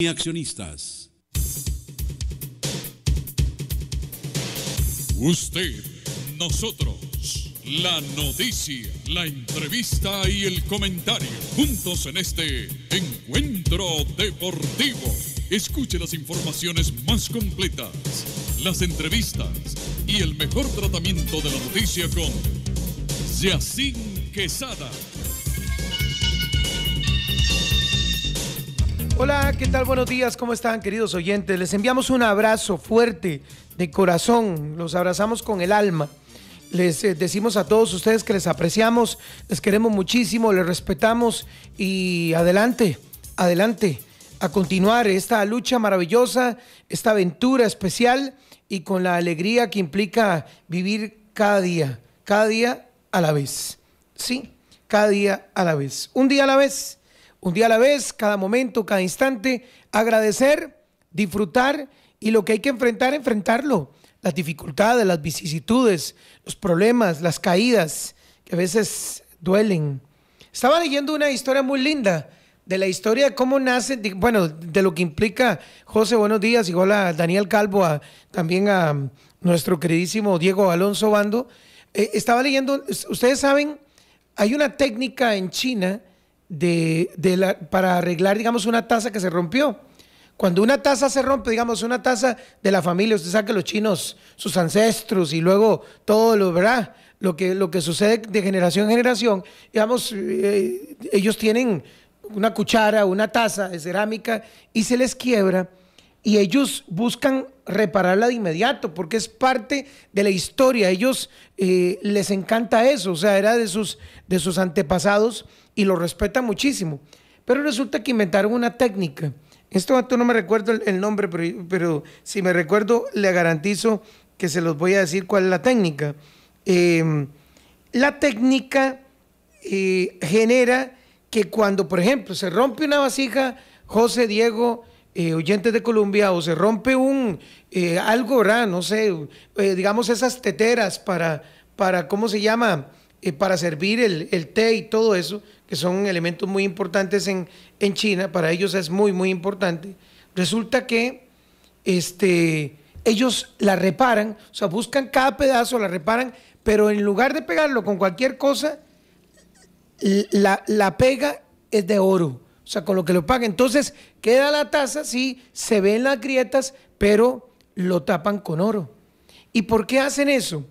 y accionistas. Usted, nosotros, la noticia, la entrevista y el comentario, juntos en este encuentro deportivo. Escuche las informaciones más completas, las entrevistas y el mejor tratamiento de la noticia con Yacine Quesada Hola, ¿qué tal? Buenos días, ¿cómo están queridos oyentes? Les enviamos un abrazo fuerte de corazón, los abrazamos con el alma. Les eh, decimos a todos ustedes que les apreciamos, les queremos muchísimo, les respetamos y adelante, adelante, a continuar esta lucha maravillosa, esta aventura especial y con la alegría que implica vivir cada día, cada día a la vez. Sí, cada día a la vez. Un día a la vez un día a la vez, cada momento, cada instante, agradecer, disfrutar y lo que hay que enfrentar, enfrentarlo. Las dificultades, las vicisitudes, los problemas, las caídas, que a veces duelen. Estaba leyendo una historia muy linda de la historia de cómo nace, bueno, de lo que implica José Buenos Días, igual a Daniel Calvo, también a mm, nuestro queridísimo Diego Alonso Bando. Eh, estaba leyendo, ustedes saben, hay una técnica en China de, para arreglar, digamos, una taza que se rompió. Cuando una taza se rompe, digamos, una taza de la familia, usted sabe que los chinos, sus ancestros y luego todo lo, Lo que, lo que sucede de generación en generación, digamos, eh, ellos tienen una cuchara, una taza de cerámica y se les quiebra y ellos buscan repararla de inmediato porque es parte de la historia. Ellos eh, les encanta eso, o sea, era de sus, de sus antepasados y lo respetan muchísimo. Pero resulta que inventaron una técnica. Esto no me recuerdo el, nombre, pero, si me recuerdo, le garantizo que se los voy a decir cuál es la técnica. Em, la técnica eh, genera que cuando, por ejemplo, se rompe una vasija, José Diego eh, oyentes de Colombia o se rompe un eh, algo, No sé, eh, digamos esas teteras para, para ¿cómo se llama? para servir el, té y todo eso, que son elementos muy importantes en, China, para ellos es muy, muy importante. Resulta que este, ellos la reparan, o sea, buscan cada pedazo, la reparan, pero en lugar de pegarlo con cualquier cosa, la pega es de oro. O sea, con lo que lo paga. Entonces queda la taza, sí, se ven las grietas, pero lo tapan con oro. ¿Y por qué hacen eso?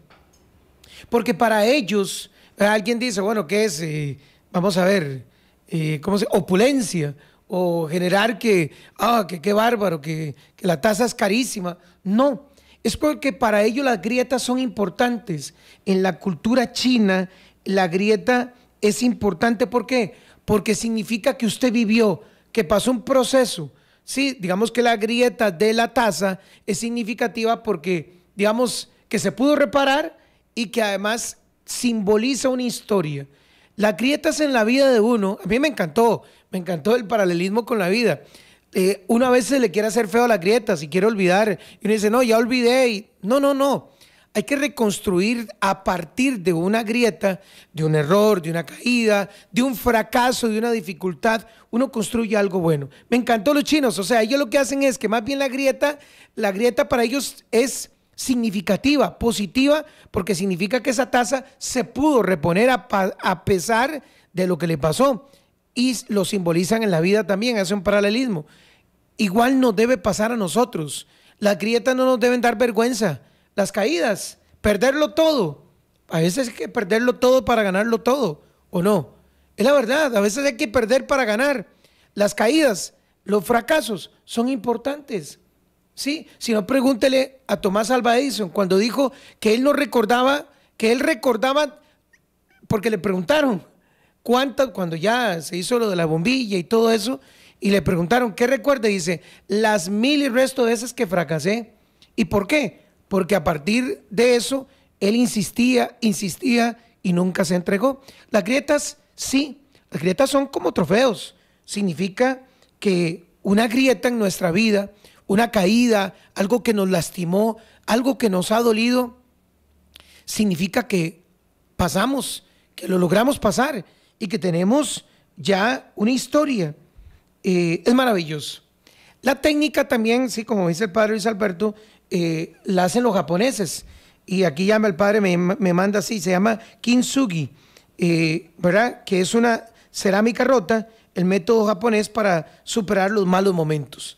Porque para ellos, alguien dice, bueno, ¿qué es? Eh, vamos a ver, eh, ¿cómo se Opulencia. O generar que, ah, que qué bárbaro, que, la taza es carísima. No, es porque para ellos las grietas son importantes. En la cultura china, la grieta es importante. ¿Por qué? porque significa que usted vivió, que pasó un proceso. Sí, digamos que la grieta de la taza es significativa porque, digamos, que se pudo reparar y que además simboliza una historia. la grieta es en la vida de uno, a mí me encantó, me encantó el paralelismo con la vida. Eh, una vez se le quiere hacer feo a las grietas y quiere olvidar, y uno dice, no, ya olvidé, no, no, no hay que reconstruir a partir de una grieta, de un error, de una caída, de un fracaso, de una dificultad, uno construye algo bueno. Me encantó los chinos, o sea, ellos lo que hacen es que más bien la grieta, la grieta para ellos es significativa, positiva, porque significa que esa tasa se pudo reponer a, pesar de lo que le pasó. Y lo simbolizan en la vida también, hace un paralelismo. Igual no debe pasar a nosotros. Las grietas no nos deben dar vergüenza las caídas, perderlo todo. A veces hay que perderlo todo para ganarlo todo, ¿o no? Es la verdad, a veces hay que perder para ganar. Las caídas, los fracasos son importantes. ¿sí? Si no, pregúntele a Tomás Alba Edison cuando dijo que él no recordaba, que él recordaba, porque le preguntaron cuántas, cuando ya se hizo lo de la bombilla y todo eso, y le preguntaron, ¿qué recuerda? Y dice, las mil y resto de esas que fracasé. ¿Y por qué? porque a partir de eso, él insistía, insistía y nunca se entregó. Las grietas, sí, las grietas son como trofeos. Significa que una grieta en nuestra vida, una caída, algo que nos lastimó, algo que nos ha dolido, significa que pasamos, que lo logramos pasar y que tenemos ya una historia. Eh, es maravilloso. La técnica también, sí, como dice el padre Luis Alberto, eh, la hacen los japoneses. Y aquí llama el padre, me, manda así, se llama kintsugi, eh, ¿verdad? Que es una cerámica rota, el método japonés para superar los malos momentos.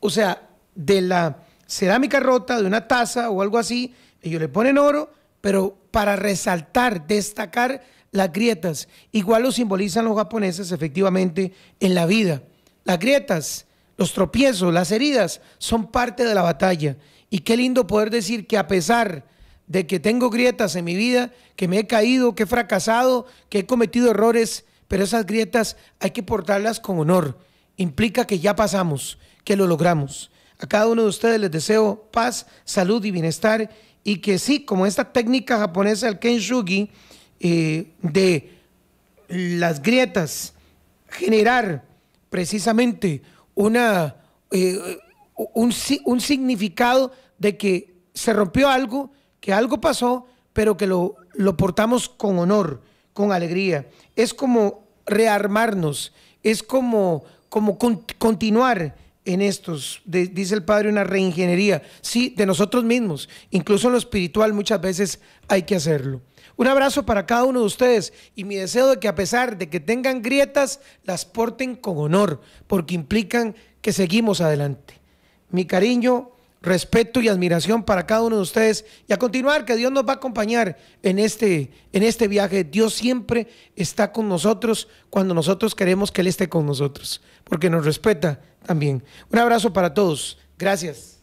O sea, de la cerámica rota, de una taza o algo así, ellos le ponen oro, pero para resaltar, destacar las grietas. Igual lo simbolizan los japoneses efectivamente en la vida. Las grietas los tropiezos, las heridas son parte de la batalla. Y qué lindo poder decir que a pesar de que tengo grietas en mi vida, que me he caído, que he fracasado, que he cometido errores, pero esas grietas hay que portarlas con honor. Implica que ya pasamos, que lo logramos. A cada uno de ustedes les deseo paz, salud y bienestar y que sí, como esta técnica japonesa del kenshugi eh, de las grietas generar precisamente una, eh, un, un significado de que se rompió algo, que algo pasó, pero que lo, portamos con honor, con alegría. Es como rearmarnos, es como, continuar en estos, dice el Padre, una reingeniería, sí, de nosotros mismos, incluso en lo espiritual muchas veces hay que hacerlo. Un abrazo para cada uno de ustedes y mi deseo de que a pesar de que tengan grietas, las porten con honor, porque implican que seguimos adelante. Mi cariño, respeto y admiración para cada uno de ustedes y a continuar que Dios nos va a acompañar en este en este viaje. Dios siempre está con nosotros cuando nosotros queremos que él esté con nosotros, porque nos respeta también. Un abrazo para todos. Gracias.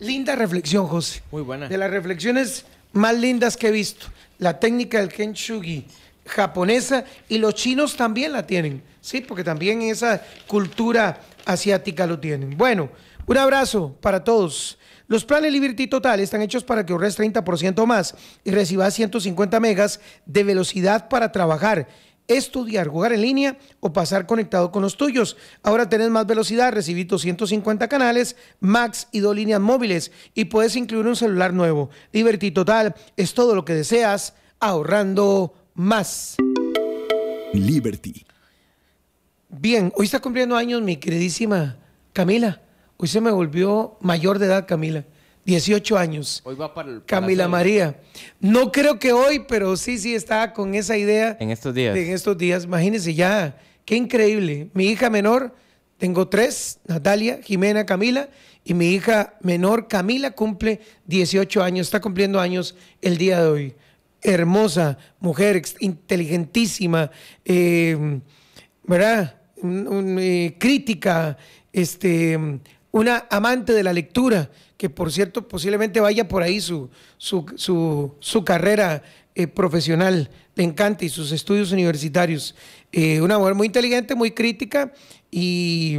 Linda reflexión, José. Muy buena. De las reflexiones más lindas que he visto la técnica del kenshugi japonesa y los chinos también la tienen, ¿sí? Porque también esa cultura asiática lo tienen. Bueno, un abrazo para todos. Los planes Liberty Total están hechos para que ahorres 30% más y recibas 150 megas de velocidad para trabajar estudiar, jugar en línea o pasar conectado con los tuyos. Ahora tenés más velocidad, recibí 250 canales, Max y dos líneas móviles y puedes incluir un celular nuevo. Liberty Total es todo lo que deseas ahorrando más. Liberty. Bien, hoy está cumpliendo años mi queridísima Camila. Hoy se me volvió mayor de edad Camila. 18 años. Hoy va para Camila María. No creo que hoy, pero sí, sí está con esa idea. En estos días. en estos días. Imagínense ya, qué increíble. Mi hija menor, tengo tres, Natalia, Jimena, Camila, y mi hija menor, Camila, cumple 18 años, está cumpliendo años el día de hoy. Hermosa, mujer, inteligentísima, eh, ¿verdad? Eh, crítica, este, una amante de la lectura, que por cierto posiblemente vaya por ahí su, su, carrera eh, profesional, le encanta, y sus estudios universitarios. Eh, una mujer muy inteligente, muy crítica y,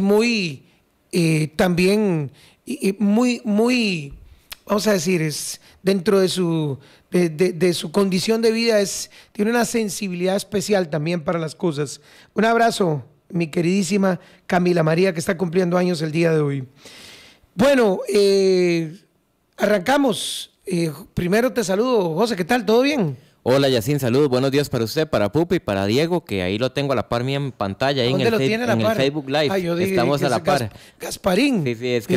muy eh, también, y, muy, muy, vamos a decir, es dentro de su, su condición de vida, es, tiene una sensibilidad especial también para las cosas. Un abrazo mi queridísima Camila María, que está cumpliendo años el día de hoy. Bueno, eh, arrancamos. Eh, primero te saludo, José, ¿qué tal? ¿Todo bien? Hola Yacín. saludos, buenos días para usted, para Pupi, para Diego, que ahí lo tengo a la par mía en pantalla, ahí en, el, en Facebook Live. Estamos a la par. Gasparín. Sí, sí, es que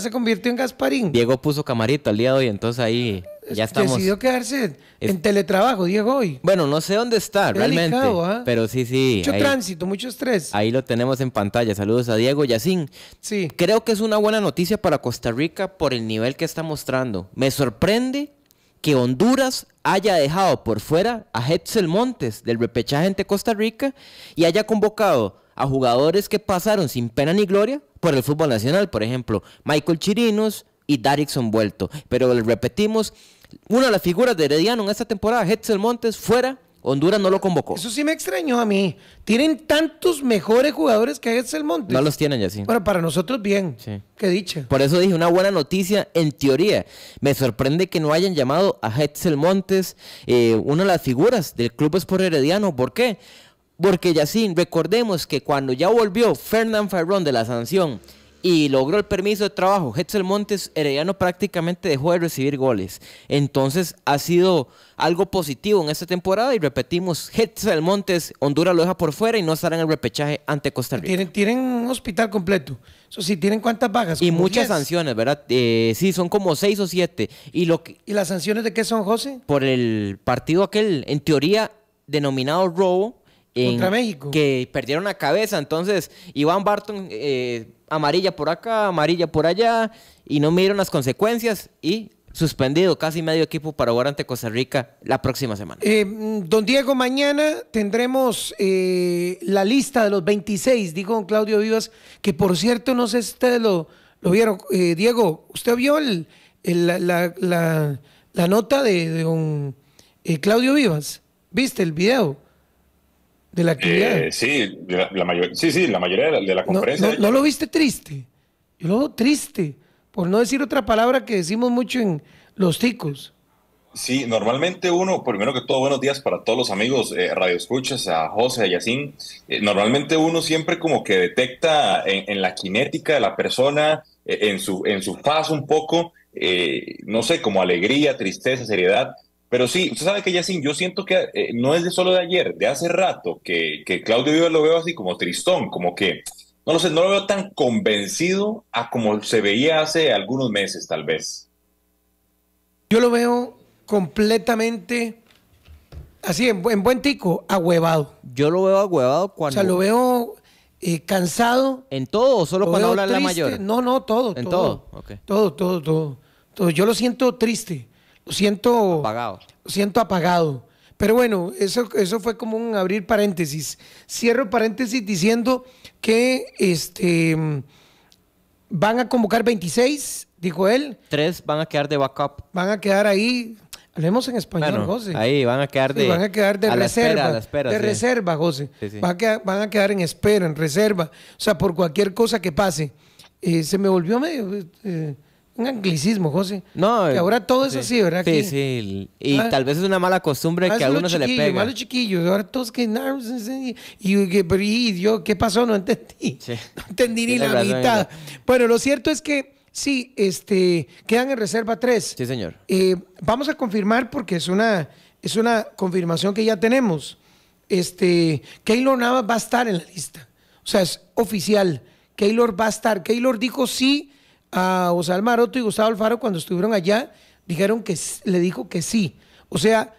se convirtió en Gasparín. Diego puso camarita el día de hoy, entonces ahí ya estamos. Decidió quedarse en teletrabajo, Diego, hoy. Bueno, no sé dónde está, realmente. ¿ah? Pero sí, sí. Mucho tránsito, mucho estrés. Ahí lo tenemos en pantalla. Saludos a Diego Yacín. Sí. Creo que es una buena noticia para Costa Rica por el nivel que está mostrando. Me sorprende que Honduras haya dejado por fuera a Hetzel Montes del repechaje ante Costa Rica y haya convocado a jugadores que pasaron sin pena ni gloria por el fútbol nacional, por ejemplo, Michael Chirinos y Darrickson Vuelto. Pero les repetimos, una de las figuras de Herediano en esta temporada, Hetzel Montes, fuera Honduras no lo convocó. Eso sí me extrañó a mí. Tienen tantos mejores jugadores que Edsel Montes. No los tienen, ya Bueno, para nosotros bien. Sí. Qué dicha. Por eso dije una buena noticia en teoría. Me sorprende que no hayan llamado a Hetzel Montes, eh, una de las figuras del Club Sport Herediano. ¿Por qué? Porque, Yacine, recordemos que cuando ya volvió Fernán Ferrón de la sanción y logró el permiso de trabajo. Hetzel Montes Herediano prácticamente dejó de recibir goles. Entonces ha sido algo positivo en esta temporada y repetimos, Hetzel Montes, Honduras lo deja por fuera y no estará en el repechaje ante Costa Rica. Tienen, tienen un hospital completo. Eso sí, tienen cuántas vagas. Y muchas sanciones, ¿verdad? Eh, sí, son como seis o siete. Y, lo ¿Y las sanciones de qué son, José? Por el partido aquel, en teoría, denominado robo contra México. Que perdieron la cabeza. Entonces, Iván Barton, eh, amarilla por acá, amarilla por allá, y no midieron las consecuencias y suspendido casi medio equipo para jugar ante Costa Rica la próxima semana. Eh, don Diego, mañana tendremos eh, la lista de los 26, dijo don Claudio Vivas, que por cierto, no sé si ustedes lo, vieron. Diego, ¿usted vio la, nota de, de don Claudio Vivas? ¿Viste el video? de la eh, sí, la, sí, la mayoría de la, conferencia. No, lo viste triste. Yo lo triste, por no decir otra palabra que decimos mucho en los ticos. Sí, normalmente uno, primero que todo, buenos días para todos los amigos eh, Radio Escuchas, a José, a Yacín. Eh, normalmente uno siempre como que detecta en, la cinética de la persona, en su, en su faz un poco, no sé, como alegría, tristeza, seriedad pero sí, usted sabe que Yacine, yo siento que eh, no es de solo de ayer, de hace rato, que, Claudio Viva lo veo así como tristón, como que, no lo sé, no lo veo tan convencido a como se veía hace algunos meses, tal vez. Yo lo veo completamente así, en, buen tico, ahuevado. Yo lo veo ahuevado cuando. O sea, lo veo eh, cansado. ¿En todo o solo cuando habla la mayor? No, no, todo. ¿En todo? todo, todo, todo, todo. Yo lo siento triste siento apagado. Siento apagado. Pero bueno, eso, eso fue como un abrir paréntesis. Cierro paréntesis diciendo que este, van a convocar 26, dijo él. Tres van a quedar de backup. Van a quedar ahí. Hablemos en español, José. Ahí van a quedar de, van a quedar de reserva. de reserva, José. van, a quedar, van, a quedar, en espera, en reserva. O sea, por cualquier cosa que pase. Eh, se me volvió medio. Eh, anglicismo, José. No, que ahora todo es así, ¿verdad? Sí, sí. Y tal vez es una mala costumbre que a uno se le pega. los chiquillos, ahora todos que. Y, yo, ¿qué pasó? No entendí. No entendí ni la mitad. Bueno, lo cierto es que sí, este, quedan en reserva tres. Sí, señor. Eh, vamos a confirmar porque es una, es una confirmación que ya tenemos. Este, Keylor Nava va a estar en la lista. O sea, es oficial. Keylor va a estar. Keylor dijo sí a Osal Maroto y Gustavo Alfaro cuando estuvieron allá, dijeron que le dijo que sí. O sea,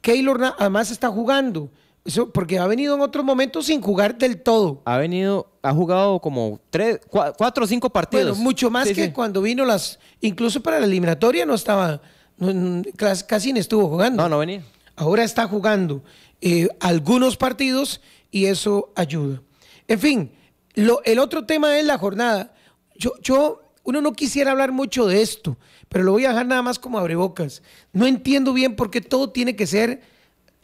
Keylor además está jugando. Eso porque ha venido en otros momentos sin jugar del todo. Ha venido, ha jugado como tres, cuatro o cinco partidos. Bueno, mucho más que cuando vino las, incluso para la eliminatoria no estaba, casi no estuvo jugando. No, no venía. Ahora está jugando eh, algunos partidos y eso ayuda. En fin, lo, el otro tema es la jornada. Yo, yo uno no quisiera hablar mucho de esto, pero lo voy a dejar nada más como abrebocas. No entiendo bien por qué todo tiene que ser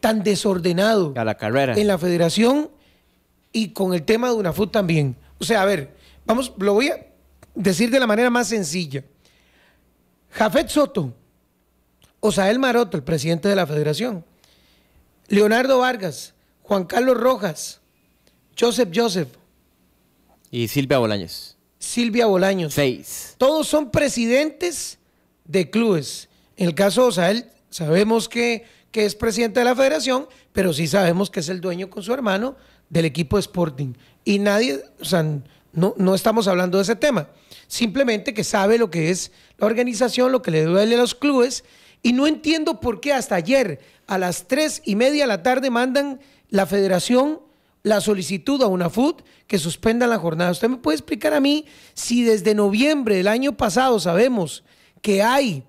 tan desordenado. A la carrera. En la federación y con el tema de UNAFUT también. O sea, a ver, vamos, lo voy a decir de la manera más sencilla. Jafet Soto, Osael Maroto, el presidente de la federación, Leonardo Vargas, Juan Carlos Rojas, Joseph Joseph. Y Silvia Bolañez. Silvia Bolaños. Seis. Todos son presidentes de clubes. En el caso de Osael, sabemos que, que es presidente de la federación, pero sí sabemos que es el dueño con su hermano del equipo Sporting. Y nadie, o sea, no, no estamos hablando de ese tema. Simplemente que sabe lo que es la organización, lo que le duele a los clubes. Y no entiendo por qué hasta ayer, a las tres y media de la tarde, mandan la federación la solicitud a una food que suspenda la jornada. ¿Usted me puede explicar a mí si desde noviembre del año pasado sabemos que hay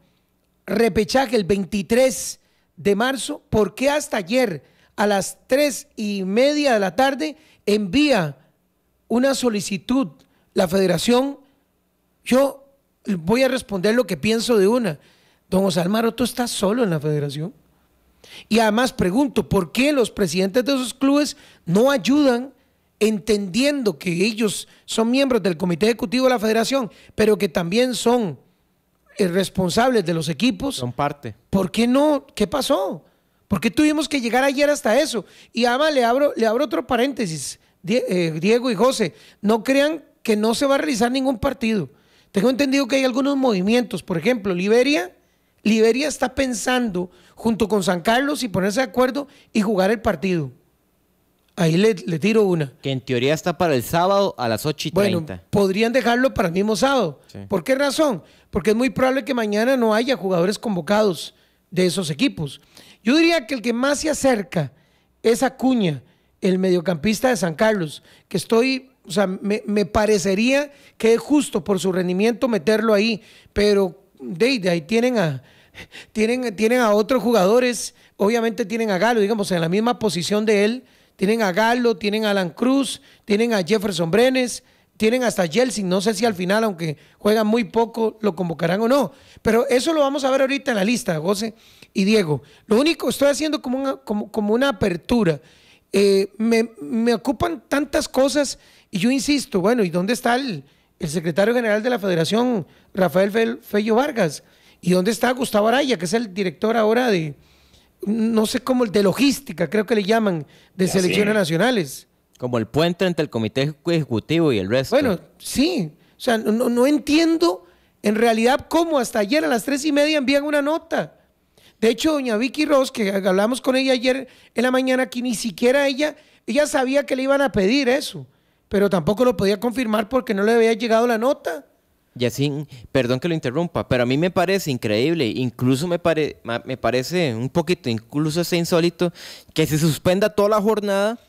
repechaje el 23 de marzo, por qué hasta ayer a las tres y media de la tarde envía una solicitud la federación? Yo voy a responder lo que pienso de una. Don Osalmar, ¿tú estás solo en la federación? Y además pregunto, ¿por qué los presidentes de esos clubes no ayudan entendiendo que ellos son miembros del comité ejecutivo de la federación, pero que también son eh, responsables de los equipos? Son parte. ¿Por qué no? ¿Qué pasó? ¿Por qué tuvimos que llegar ayer hasta eso? Y además le abro, le abro otro paréntesis, eh, Diego y José, no crean que no se va a realizar ningún partido. Tengo entendido que hay algunos movimientos, por ejemplo, Liberia Liberia está pensando junto con San Carlos y ponerse de acuerdo y jugar el partido. Ahí le, tiro una. Que en teoría está para el sábado a las 8 y bueno, podrían dejarlo para el mismo sábado. ¿Por qué razón? Porque es muy probable que mañana no haya jugadores convocados de esos equipos. Yo diría que el que más se acerca es Acuña, el mediocampista de San Carlos, que estoy, o sea, me, parecería que es justo por su rendimiento meterlo ahí, pero de, de ahí tienen a, tienen, tienen a otros jugadores, obviamente tienen a Galo, digamos, en la misma posición de él, tienen a Galo, tienen a Alan Cruz, tienen a Jefferson Brenes, tienen hasta Jelsin, no sé si al final, aunque juegan muy poco, lo convocarán o no. Pero eso lo vamos a ver ahorita en la lista, José y Diego. Lo único, estoy haciendo como una, como, una apertura. Eh, me, ocupan tantas cosas y yo insisto, bueno, ¿y dónde está el, secretario general de la Federación, Rafael Fello Vargas? ¿Y dónde está Gustavo Araya, que es el director ahora de, no sé cómo, de logística, creo que le llaman, de selecciones nacionales? Como el puente entre el comité ejecutivo y el resto. Bueno, sí. O sea, no, no entiendo en realidad cómo hasta ayer a las tres y media envían una nota. De hecho, doña Vicky Ross, que hablamos con ella ayer en la mañana, que ni siquiera ella, ella sabía que le iban a pedir eso, pero tampoco lo podía confirmar porque no le había llegado la nota así perdón que lo interrumpa, pero a mí me parece increíble, incluso me, me parece un poquito, incluso es insólito, que se suspenda toda la jornada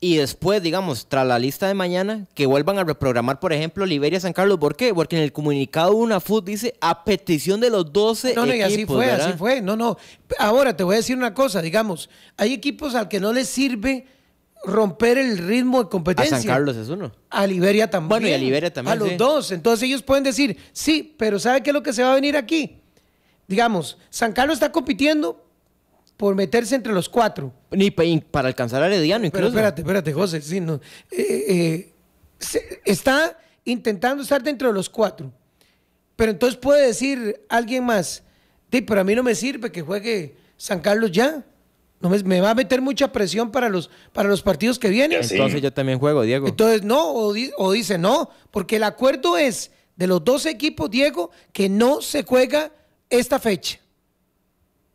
y después, digamos, tras la lista de mañana, que vuelvan a reprogramar, por ejemplo, Liberia San Carlos. ¿Por qué? Porque en el comunicado una UNAFUT dice a petición de los 12 no, no, y así fue, así fue. No, no. Ahora te voy a decir una cosa, digamos, hay equipos al que no les sirve romper el ritmo de competencia. A San Carlos es uno. A Liberia también. a los dos. Entonces ellos pueden decir, sí, pero ¿sabe qué es lo que se va a venir aquí? Digamos, San Carlos está compitiendo por meterse entre los cuatro. Ni para alcanzar a Herediano, incluso. espérate, espérate, José. Sí, no. Eh, eh, está intentando estar dentro de los cuatro. Pero entonces puede decir alguien más, sí, pero a mí no me sirve que juegue San Carlos ya me, va a meter mucha presión para los, para los partidos que vienen. Entonces yo también juego, Diego. Entonces no, o, dice no, porque el acuerdo es de los dos equipos, Diego, que no se juega esta fecha.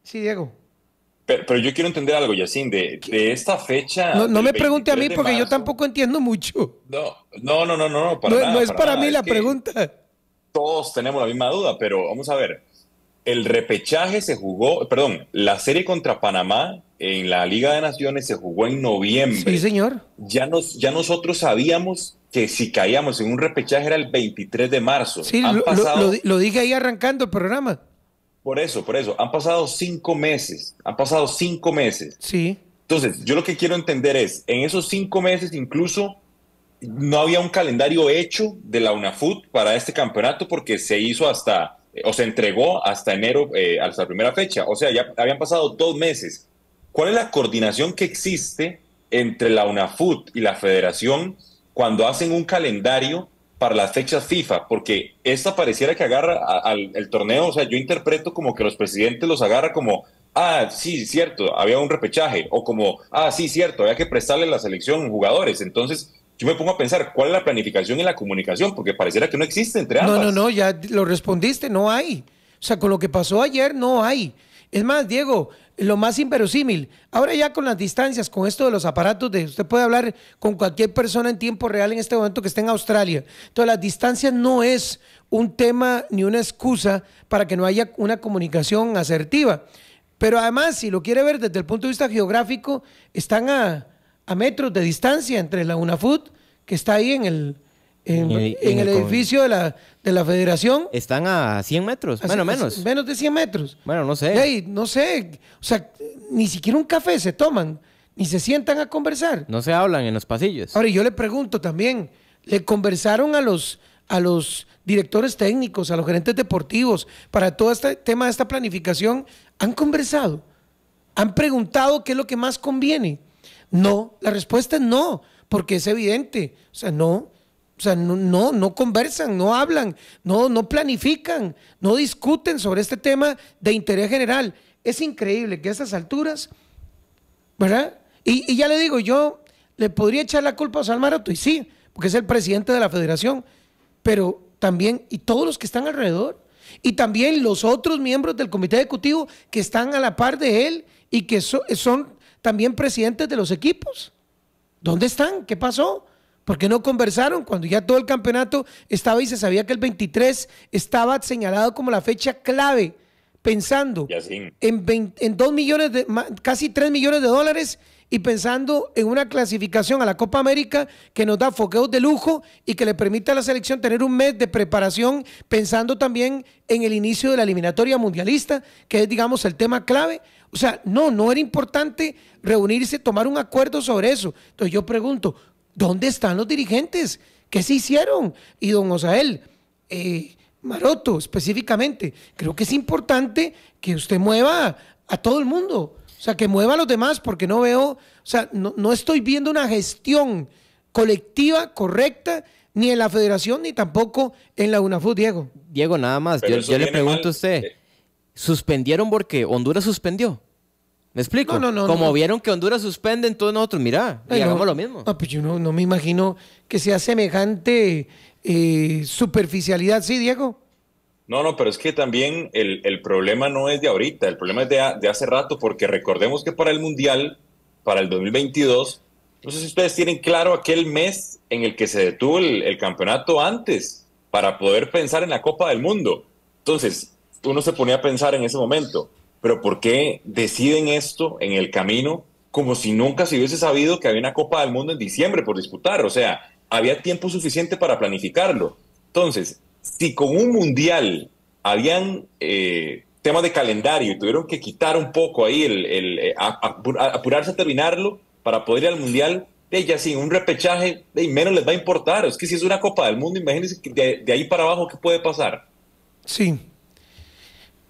Sí, Diego. Pero, yo quiero entender algo, Yacine, de, de esta fecha. No, me pregunte a mí porque yo tampoco entiendo mucho. No, no, no, no, no. no, no, es para, mí la pregunta. Todos tenemos la misma duda, pero vamos a ver. El repechaje se jugó, perdón, la serie contra Panamá en la Liga de Naciones se jugó en noviembre. Sí, señor. Ya, nos, ya nosotros sabíamos que si caíamos en un repechaje era el 23 de marzo. Sí, lo, dije ahí arrancando el programa. Por eso, por eso. Han pasado cinco meses. Han pasado cinco meses. Sí. Entonces, yo lo que quiero entender es, en esos cinco meses incluso no había un calendario hecho de la UNAFUT para este campeonato porque se hizo hasta, eh, o se entregó hasta enero, eh, hasta la primera fecha. O sea, ya habían pasado dos meses. ¿Cuál es la coordinación que existe entre la UNAFUT y la federación cuando hacen un calendario para las fechas FIFA? Porque esta pareciera que agarra al el torneo, o sea, yo interpreto como que los presidentes los agarra como, ah, sí, cierto, había un repechaje, o como, ah, sí, cierto, había que prestarle la selección jugadores. Entonces, yo me pongo a pensar, ¿cuál es la planificación y la comunicación? Porque pareciera que no existe entre ambas. No, no, no, ya lo respondiste, no hay. O sea, con lo que pasó ayer, no hay. Es más, Diego, lo más inverosímil, ahora ya con las distancias, con esto de los aparatos, de, usted puede hablar con cualquier persona en tiempo real en este momento que esté en Australia. Entonces, las distancias no es un tema ni una excusa para que no haya una comunicación asertiva. Pero además, si lo quiere ver desde el punto de vista geográfico, están a, a metros de distancia entre la UNAFUT, que está ahí en el, en, el, edificio de la, federación. Están a 100 metros, bueno, menos. menos de 100 metros. Bueno, no sé. no sé, o sea, ni siquiera un café se toman, ni se sientan a conversar. No se hablan en los pasillos. Ahora, yo le pregunto también, ¿le conversaron a los, a los directores técnicos, a los gerentes deportivos, para todo este tema de esta planificación? ¿Han conversado? ¿Han preguntado qué es lo que más conviene? No, la respuesta es no, porque es evidente. O sea, no, o sea, no, no, conversan, no hablan, no, no planifican, no discuten sobre este tema de interés general. Es increíble que a estas alturas, ¿verdad? Y, ya le digo, yo le podría echar la culpa a Salmarato, y sí, porque es el presidente de la federación, pero también, y todos los que están alrededor, y también los otros miembros del comité ejecutivo que están a la par de él y que son también presidentes de los equipos. ¿Dónde están? ¿Qué pasó? Porque no conversaron cuando ya todo el campeonato estaba y se sabía que el 23 estaba señalado como la fecha clave, pensando en, en 2 millones, de, casi 3 millones de dólares y pensando en una clasificación a la Copa América que nos da foqueos de lujo y que le permite a la selección tener un mes de preparación, pensando también en el inicio de la eliminatoria mundialista, que es, digamos, el tema clave. O sea, no, no era importante reunirse, tomar un acuerdo sobre eso. Entonces yo pregunto, ¿Dónde están los dirigentes? ¿Qué se hicieron? Y don Osael, eh, Maroto específicamente, creo que es importante que usted mueva a todo el mundo, o sea, que mueva a los demás, porque no veo, o sea, no, estoy viendo una gestión colectiva correcta ni en la federación ni tampoco en la UNAFUT, Diego. Diego, nada más, yo, le pregunto a usted, eh. ¿suspendieron porque Honduras suspendió? ¿Me explico? No, no, Como vieron que Honduras suspende, todos nosotros, mira, hagamos lo mismo. No, pues yo no, me imagino que sea semejante eh, superficialidad, ¿sí, Diego? No, no, pero es que también el, problema no es de ahorita, el problema es de, hace rato, porque recordemos que para el Mundial, para el 2022, no sé si ustedes tienen claro aquel mes en el que se detuvo el campeonato antes, para poder pensar en la Copa del Mundo. Entonces, uno se ponía a pensar en ese momento, pero ¿por qué deciden esto en el camino como si nunca se hubiese sabido que había una Copa del Mundo en diciembre por disputar? O sea, había tiempo suficiente para planificarlo. Entonces, si con un mundial habían eh, temas de calendario y tuvieron que quitar un poco ahí el, eh, apurarse a terminarlo para poder ir al mundial, de ya sin un repechaje, de menos les va a importar. Es que si es una Copa del Mundo, imagínense de ahí para abajo qué puede pasar. Sí.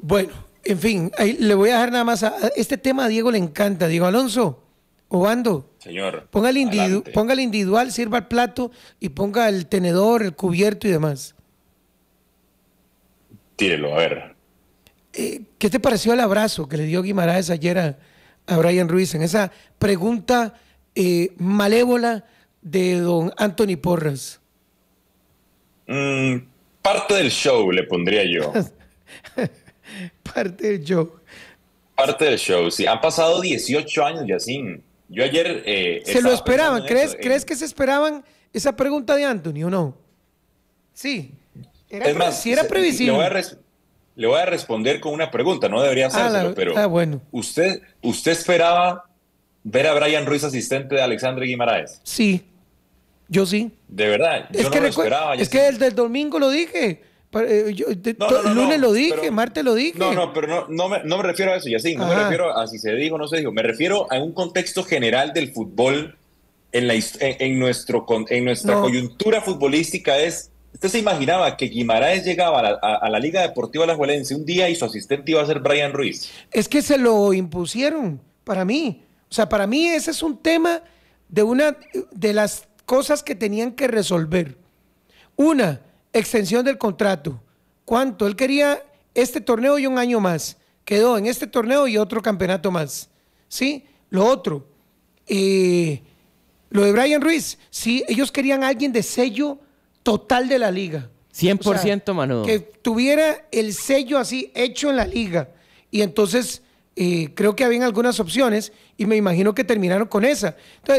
Bueno, en fin, le voy a dejar nada más este tema a Diego le encanta. Diego Alonso, Obando. Señor. Ponga el, ponga el individual, sirva el plato y ponga el tenedor, el cubierto y demás. Tírelo, a ver. Eh, ¿Qué te pareció el abrazo que le dio Guimaraes ayer a, Brian Ruiz en esa pregunta eh, malévola de don Anthony Porras? Mm, parte del show le pondría yo. parte del show. Parte del show, sí. Han pasado 18 años, Yacine. Yo ayer... Eh, se lo esperaban. ¿Crees, ¿Crees que se esperaban esa pregunta de Anthony o no? Sí. es más, si era previsible. Le voy, a responder con una pregunta, no debería ah, hacerlo, pero ah, bueno. ¿usted, ¿usted esperaba ver a Brian Ruiz asistente de Alexandre Guimaraes? Sí, yo sí. De verdad, yo es no que lo esperaba. Es que desde el domingo lo dije. Eh, yo, lunes lo dije, pero, martes lo dije. No, no, pero no, me, refiero a eso, Yacine. No me refiero a si se dijo o no se dijo. Me refiero a un contexto general del fútbol en, la, en, nuestro, en nuestra coyuntura futbolística. es ¿Usted se imaginaba que Guimaraes llegaba a la, la Liga Deportiva Alajuelense un día y su asistente iba a ser Brian Ruiz? Es que se lo impusieron para mí. O sea, para mí ese es un tema de una de las cosas que tenían que resolver. Una, extensión del contrato. ¿Cuánto? Él quería este torneo y un año más. Quedó en este torneo y otro campeonato más. ¿Sí? Lo otro. Eh, lo de Brian Ruiz. Sí, ellos querían alguien de sello total de la liga. 100% por Manu. Que tuviera el sello así hecho en la liga. Y entonces eh, creo que habían algunas opciones y me imagino que terminaron con esa.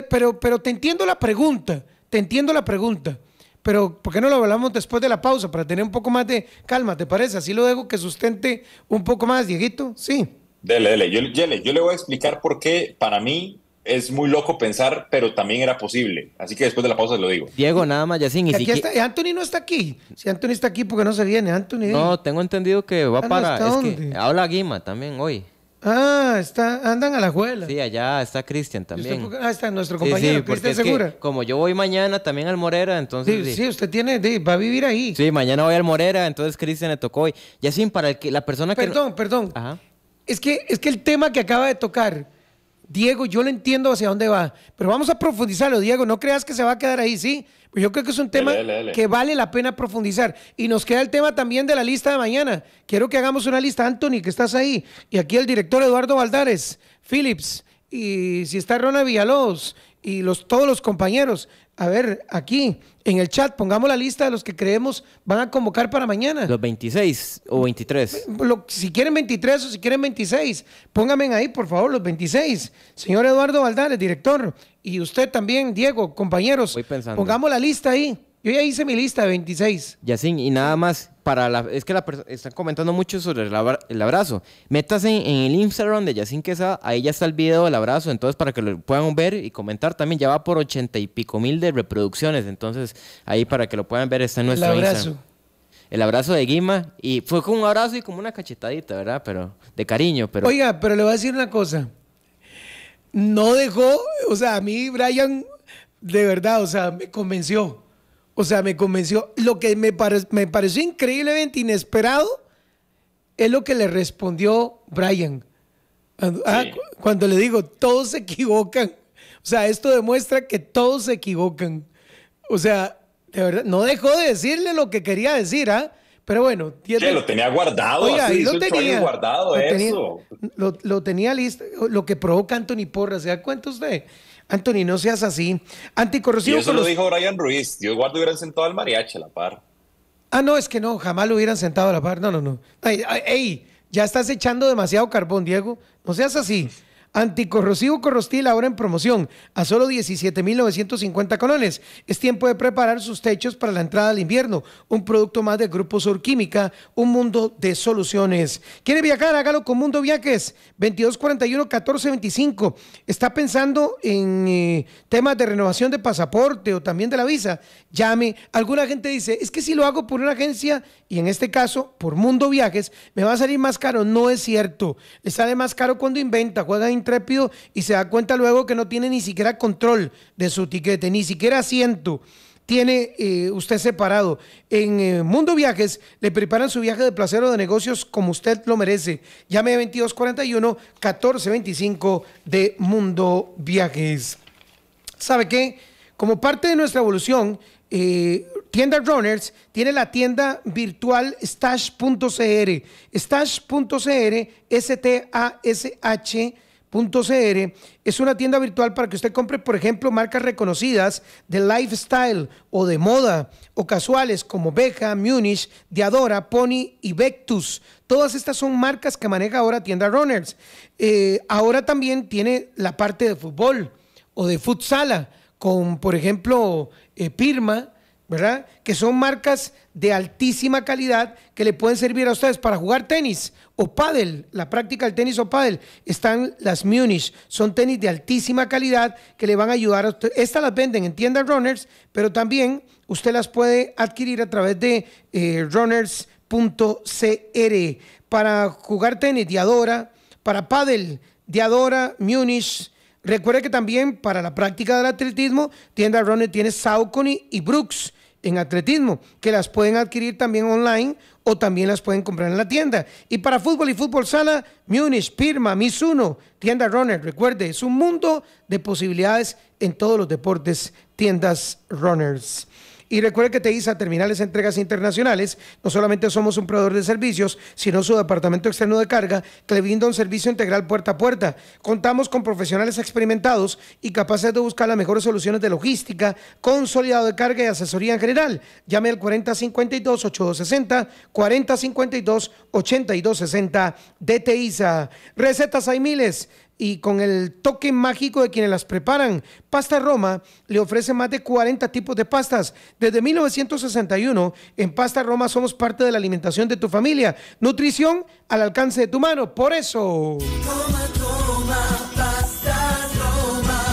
pero, pero te entiendo la pregunta. Te entiendo la pregunta pero ¿por qué no lo hablamos después de la pausa para tener un poco más de calma? ¿Te parece? Así lo dejo que sustente un poco más, Dieguito. Sí. Dele, dele. Yo, yo le voy a explicar por qué para mí es muy loco pensar, pero también era posible. Así que después de la pausa lo digo. Diego, nada más, ya Y, aquí está, Anthony no está aquí. Si Anthony está aquí, ¿por qué no se viene? Anthony. No, tengo entendido que va ah, para. Es que habla Guima también hoy. Ah, está, andan a la juela. Sí, allá está Cristian también. ah, está nuestro compañero, sí, sí, Cristian Segura. como yo voy mañana también al Morera, entonces. Sí, usted tiene, va a vivir ahí. Sí, mañana voy al Morera, entonces Cristian le tocó hoy. sin para el que, la persona que. Perdón, perdón. Ajá. Es que, es que el tema que acaba de tocar Diego, yo lo entiendo hacia dónde va, pero vamos a profundizarlo, Diego, no creas que se va a quedar ahí, ¿sí? Pues yo creo que es un tema que vale la pena profundizar. Y nos queda el tema también de la lista de mañana. Quiero que hagamos una lista, Anthony, que estás ahí, y aquí el director Eduardo Valdares, Phillips, y si está Rona Villalobos, y los, todos los compañeros a ver, aquí en el chat pongamos la lista de los que creemos van a convocar para mañana. Los 26 o 23. Lo, si quieren 23 o si quieren 26, pónganme ahí, por favor, los 26. Señor Eduardo Valdares director, y usted también, Diego, compañeros, pongamos la lista ahí. Yo ya hice mi lista de 26. Yacín, y nada más, para la, es que la están comentando mucho sobre el, abrazo. Métase en, el Instagram de Yacín Quesada, ahí ya está el video del abrazo, entonces para que lo puedan ver y comentar también, ya va por ochenta y pico mil de reproducciones, entonces ahí para que lo puedan ver está en nuestro el abrazo. El abrazo de Guima, y fue con un abrazo y como una cachetadita, ¿verdad? Pero de cariño, pero... Oiga, pero le voy a decir una cosa. No dejó, o sea, a mí Brian, de verdad, o sea, me convenció. O sea, me convenció. Lo que me, pareció increíblemente inesperado es lo que le respondió Brian. Ah, cuando, le digo, todos se equivocan. O sea, esto demuestra que todos se equivocan. O sea, de verdad, no dejó de decirle lo que quería decir, ¿ah? Pero bueno, tiene... lo tenía guardado. lo, tenía, guardado lo, Tenía, tenía listo. Lo que provoca Anthony Porras, ¿se da cuenta usted? Anthony, no seas así. Anticorrosivo. Y eso lo dijo Brian Ruiz. Yo igual hubieran sentado al mariachi a la par. Ah, no, es que no, jamás lo hubieran sentado a la par. No, no, no. Ey, ya estás echando demasiado carbón, Diego. No seas así. Anticorrosivo Corrostil ahora en promoción a solo 17.950 colones. Es tiempo de preparar sus techos para la entrada al invierno. Un producto más del Grupo Sur Química, un mundo de soluciones. ¿Quiere viajar? Hágalo con Mundo Viajes, 2241-1425. ¿Está pensando en eh, temas de renovación de pasaporte o también de la visa? Llame. Alguna gente dice, es que si lo hago por una agencia y en este caso por Mundo Viajes, me va a salir más caro. No es cierto. Le sale más caro cuando inventa, juega intrépido y se da cuenta luego que no tiene ni siquiera control de su tiquete, ni siquiera asiento tiene eh, usted separado. En eh, Mundo Viajes le preparan su viaje de placer o de negocios como usted lo merece. Llame a 2241-1425 de Mundo Viajes. ¿Sabe qué? Como parte de nuestra evolución, eh, tienda Runners tiene la tienda virtual stash.cr. Stash.cr, s t a s hcr es una tienda virtual para que usted compre, por ejemplo, marcas reconocidas de lifestyle o de moda o casuales como Beja, Munich, Diadora, Pony y Vectus. Todas estas son marcas que maneja ahora tienda Runners. Eh, ahora también tiene la parte de fútbol o de futsala con, por ejemplo, eh, Pirma ¿verdad? Que son marcas de altísima calidad que le pueden servir a ustedes para jugar tenis o pádel, la práctica del tenis o pádel. Están las Munich, son tenis de altísima calidad que le van a ayudar a ustedes. Estas las venden en tienda Runners, pero también usted las puede adquirir a través de eh, runners.cr para jugar tenis de adora, para pádel adora, Munich. Recuerde que también para la práctica del atletismo, tienda Runners tiene Saucony y Brooks en atletismo, que las pueden adquirir también online o también las pueden comprar en la tienda. Y para fútbol y fútbol sala, Munich, Pirma, Mizuno, tienda Runner. Recuerde, es un mundo de posibilidades en todos los deportes, tiendas Runners. Y recuerde que TEISA Terminales Entregas Internacionales no solamente somos un proveedor de servicios, sino su departamento externo de carga que le brinda un servicio integral puerta a puerta. Contamos con profesionales experimentados y capaces de buscar las mejores soluciones de logística, consolidado de carga y asesoría en general. Llame al 4052-8260, 4052-8260 de TEISA. Recetas hay miles y con el toque mágico de quienes las preparan. Pasta Roma le ofrece más de 40 tipos de pastas. Desde 1961, en Pasta Roma somos parte de la alimentación de tu familia. Nutrición al alcance de tu mano. Por eso... Toma, toma, pasta Roma.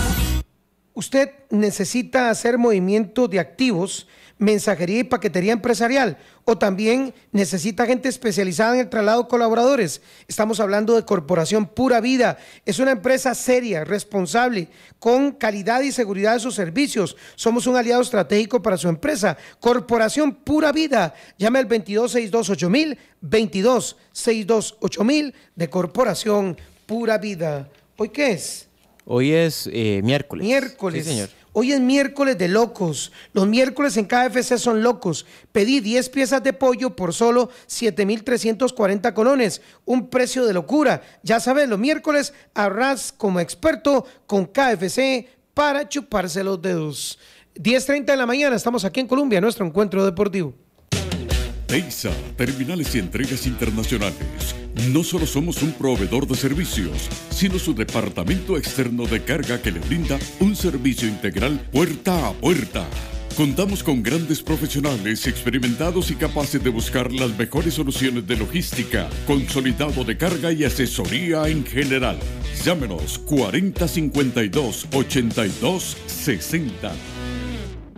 Usted necesita hacer movimiento de activos mensajería y paquetería empresarial, o también necesita gente especializada en el traslado de colaboradores. Estamos hablando de Corporación Pura Vida. Es una empresa seria, responsable, con calidad y seguridad de sus servicios. Somos un aliado estratégico para su empresa. Corporación Pura Vida. Llame al 22628000, 22628000 de Corporación Pura Vida. ¿Hoy qué es? Hoy es eh, miércoles. Miércoles. Sí, señor. Hoy es miércoles de locos. Los miércoles en KFC son locos. Pedí 10 piezas de pollo por solo 7.340 colones. Un precio de locura. Ya sabes, los miércoles habrás como experto con KFC para chuparse los dedos. 10.30 de la mañana, estamos aquí en Colombia, nuestro encuentro deportivo. terminales y entregas internacionales no solo somos un proveedor de servicios, sino su departamento externo de carga que le brinda un servicio integral puerta a puerta. Contamos con grandes profesionales experimentados y capaces de buscar las mejores soluciones de logística, consolidado de carga y asesoría en general. Llámenos 4052 8260.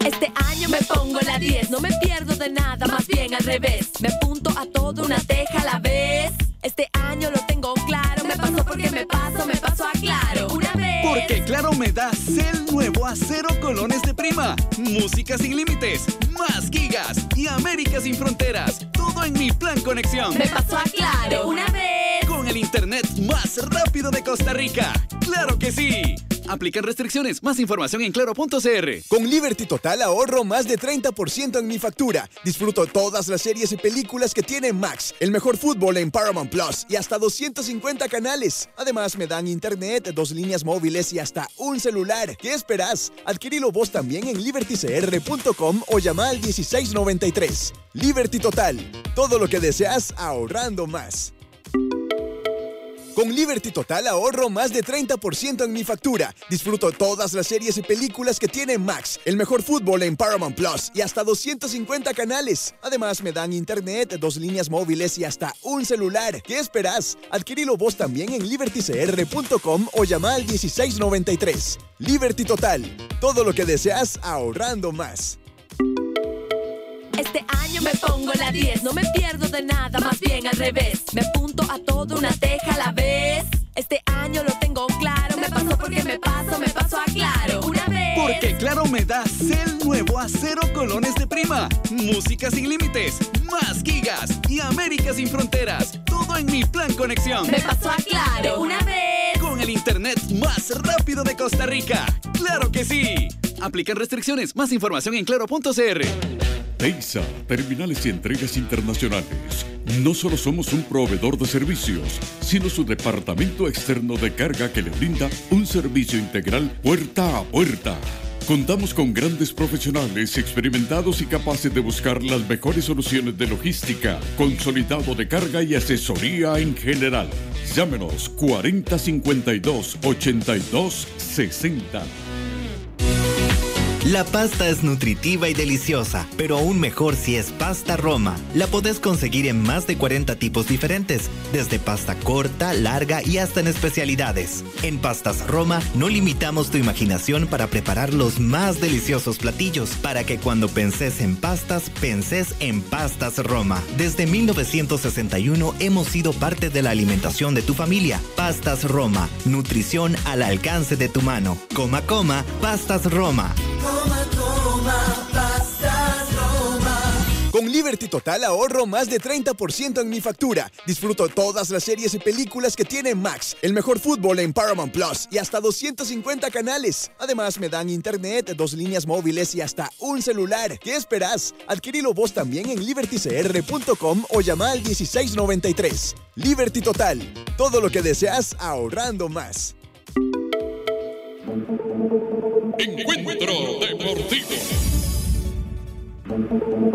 Este año me pongo la 10, no me pierdo de nada, más bien al revés. Me apunto a toda una teja a la vez este año lo tengo claro. Me paso porque me paso, me paso a claro. Una vez. Porque claro me da cel nuevo a cero colones de prima. Música sin límites, más gigas y América sin fronteras. Todo en mi plan conexión. Me paso a claro. Una vez. Con el internet más rápido de Costa Rica. ¡Claro que sí! Aplican restricciones. Más información en claro.cr. Con Liberty Total ahorro más de 30% en mi factura. Disfruto todas las series y películas que tiene Max, el mejor fútbol en Paramount Plus y hasta 250 canales. Además, me dan internet, dos líneas móviles y hasta un celular. ¿Qué esperas? Adquirilo vos también en libertycr.com o llama al 1693. Liberty Total. Todo lo que deseas ahorrando más. Con Liberty Total ahorro más de 30% en mi factura. Disfruto todas las series y películas que tiene Max, el mejor fútbol en Paramount Plus y hasta 250 canales. Además, me dan internet, dos líneas móviles y hasta un celular. ¿Qué esperas? Adquirilo vos también en libertycr.com o llama al 1693. Liberty Total. Todo lo que deseas ahorrando más. Este año me pongo la 10, no me pierdo de nada, más bien al revés. Me apunto a todo una teja a la vez. Este año lo tengo claro, me paso porque me paso, me paso a claro. Una vez. Porque claro me da CEL nuevo a cero colones de prima. Música sin límites, más gigas y América sin fronteras. Todo en mi plan conexión. Me paso a claro. Una vez. Con el internet más rápido de Costa Rica. Claro que sí. Aplican restricciones. Más información en claro.cr. Teisa, terminales y entregas internacionales. No solo somos un proveedor de servicios, sino su departamento externo de carga que le brinda un servicio integral puerta a puerta. Contamos con grandes profesionales experimentados y capaces de buscar las mejores soluciones de logística, consolidado de carga y asesoría en general. Llámenos 4052 82 la pasta es nutritiva y deliciosa, pero aún mejor si es pasta Roma. La podés conseguir en más de 40 tipos diferentes, desde pasta corta, larga y hasta en especialidades. En Pastas Roma no limitamos tu imaginación para preparar los más deliciosos platillos, para que cuando pensés en pastas, penses en Pastas Roma. Desde 1961 hemos sido parte de la alimentación de tu familia. Pastas Roma, nutrición al alcance de tu mano. Coma, coma, Pastas Roma. Con Liberty Total ahorro más de 30% en mi factura. Disfruto todas las series y películas que tiene Max, el mejor fútbol en Paramount Plus y hasta 250 canales. Además, me dan internet, dos líneas móviles y hasta un celular. ¿Qué esperas? Adquirilo vos también en libertycr.com o llama al 1693. Liberty Total. Todo lo que deseas ahorrando más. Encuentro Deportivo.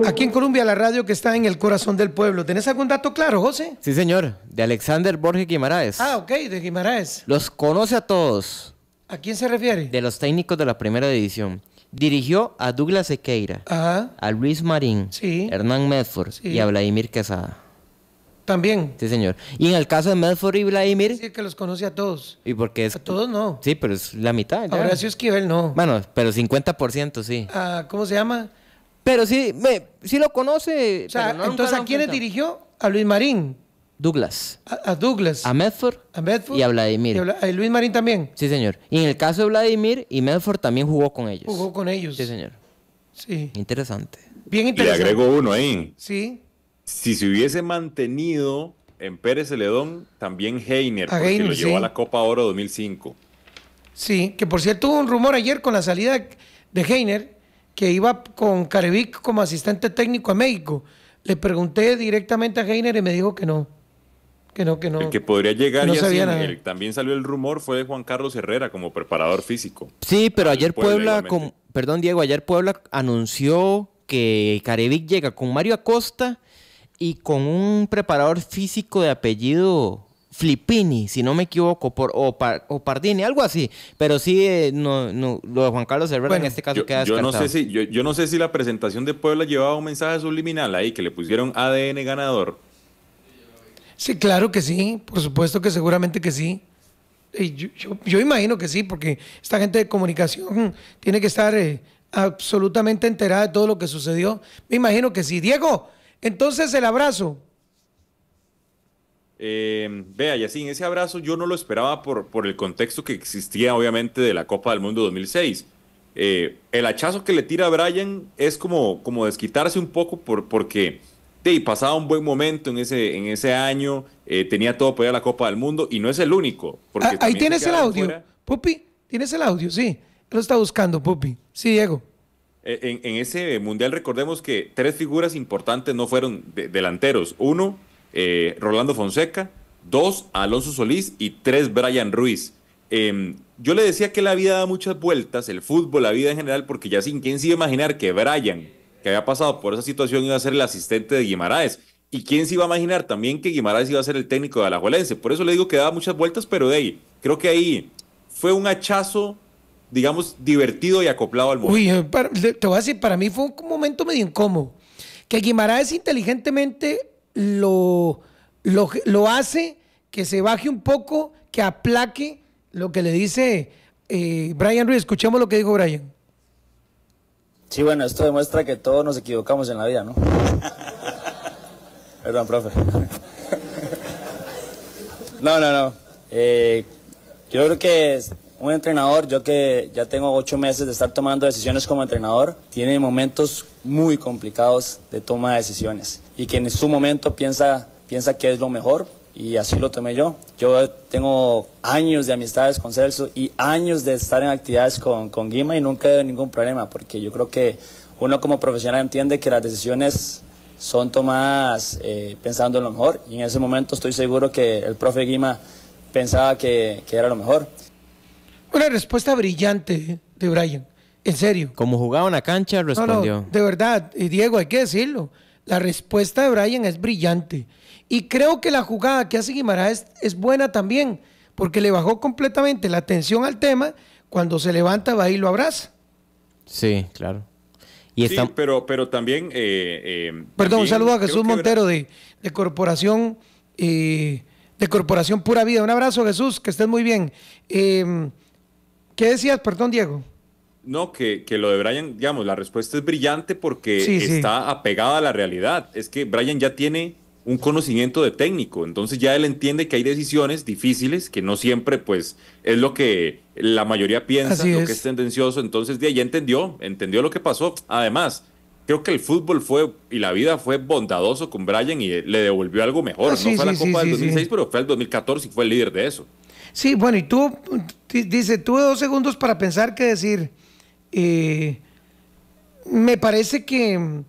Aquí en Colombia, la radio que está en el corazón del pueblo. ¿Tenés algún dato claro, José? Sí, señor. De Alexander Borges Guimaraes. Ah, ok, de Guimaraes. Los conoce a todos. ¿A quién se refiere? De los técnicos de la primera división. Dirigió a Douglas Equeira a Luis Marín, sí. Hernán Medford y a Vladimir Quesada. También. Sí, señor. Y en el caso de Medford y Vladimir. Sí, que los conoce a todos. ¿Y porque es? A todos no. Sí, pero es la mitad. A Horacio Esquivel no. Bueno, pero 50% sí. Ah, ¿Cómo se llama? Pero sí, me, sí lo conoce. O sea, entonces, ¿a quiénes dirigió? A Luis Marín. Douglas. A, a Douglas. A Medford. A Medford. Y a Vladimir. Y a, Luis Marín también. Sí, señor. Y en el caso de Vladimir y Medford también jugó con ellos. Jugó con ellos. Sí, señor. Sí. Interesante. Bien interesante. Y le uno ahí. Sí si se hubiese mantenido en Pérez Celedón, también Heiner, porque lo llevó a la Copa Oro 2005. Sí, que por cierto hubo un rumor ayer con la salida de Heiner, que iba con Carevic como asistente técnico a México. Le pregunté directamente a Heiner y me dijo que no. Que no, que no. El que podría llegar y así, también salió el rumor fue de Juan Carlos Herrera como preparador físico. Sí, pero ayer Puebla, perdón Diego, ayer Puebla anunció que Carevic llega con Mario Acosta y con un preparador físico de apellido Flippini, si no me equivoco, por, o, Pardini, algo así. Pero sí, eh, no, lo de Juan Carlos Cervera en este caso queda descartado. Yo no, sé si, yo, no sé si la presentación de Puebla llevaba un mensaje subliminal ahí, que le pusieron ADN ganador. Sí, claro que sí, por supuesto que seguramente que sí. Yo, imagino que sí, porque esta gente de comunicación tiene que estar eh, absolutamente enterada de todo lo que sucedió. Me imagino que sí. Diego, entonces el abrazo. Eh, vea, así, Yacine, ese abrazo yo no lo esperaba por, por el contexto que existía obviamente de la Copa del Mundo 2006. Eh, el hachazo que le tira a Brian es como, como desquitarse un poco por, porque pasaba un buen momento en ese, en ese año, eh, tenía todo para a la Copa del Mundo y no es el único. Ah, ahí tienes el audio, Pupi, tienes el audio, sí. Lo está buscando, Pupi. Sí, Diego. Eh, en, ese mundial recordemos que tres figuras importantes no fueron delanteros. Uno, eh, Rolando Fonseca, dos, Alonso Solís y tres, Brian Ruiz. Em, yo le decía que la vida da muchas vueltas, el fútbol, la vida en general, porque ya sin quién se iba a imaginar que Brian, que había pasado por esa situación, iba a ser el asistente de Guimaraes. ¿Y quién se iba a imaginar también que Guimaraes iba a ser el técnico de Alajuelense? Por eso le digo que daba muchas vueltas, pero de ahí, creo que ahí fue un hachazo digamos, divertido y acoplado al mundo. Uy, eh, te voy a decir, para mí fue un momento medio incómodo. Que Guimaraes inteligentemente lo, lo, hace que se baje un poco, que aplaque lo que le dice eh, Brian Ruiz. Escuchemos lo que dijo Brian. Sí, bueno, esto demuestra que todos nos equivocamos en la vida, ¿no? Perdón, profe. no, no, no. Eh, yo creo que un entrenador, yo que ya tengo ocho meses de estar tomando decisiones como entrenador, tiene momentos muy complicados de toma de decisiones y que en su momento piensa, piensa que es lo mejor y así lo tomé yo. Yo tengo años de amistades con Celso y años de estar en actividades con, con Guima y nunca he tenido ningún problema porque yo creo que uno como profesional entiende que las decisiones son tomadas eh, pensando en lo mejor y en ese momento estoy seguro que el profe Guima pensaba que, que era lo mejor. Una respuesta brillante de Brian, en serio. Como jugaba una cancha, respondió. de verdad, Diego, hay que decirlo. La respuesta de Brian es brillante. Y creo que la jugada que hace Guimaraes es buena también, porque le bajó completamente la atención al tema. Cuando se levanta, va y lo abraza. Sí, claro. Y está... pero, pero también... Eh, eh, Perdón, un saludo a Jesús Montero de, de Corporación eh, de Corporación Pura Vida. Un abrazo, Jesús, que estés muy bien. ¿Qué decías, perdón, Diego? No, que, que, lo de Brian, digamos, la respuesta es brillante porque está apegada a la realidad. Es que Brian ya tiene un conocimiento de técnico, entonces ya él entiende que hay decisiones difíciles, que no siempre pues es lo que la mayoría piensa, lo que es tendencioso, entonces ya entendió, entendió lo que pasó. Además, creo que el fútbol fue y la vida fue bondadoso con Brian y le devolvió algo mejor. Ah, no fue la Copa del 2006, pero fue el 2014 y fue el líder de eso. Sí, bueno, y tú, dice, tuve dos segundos para pensar qué decir. Eh, me parece que,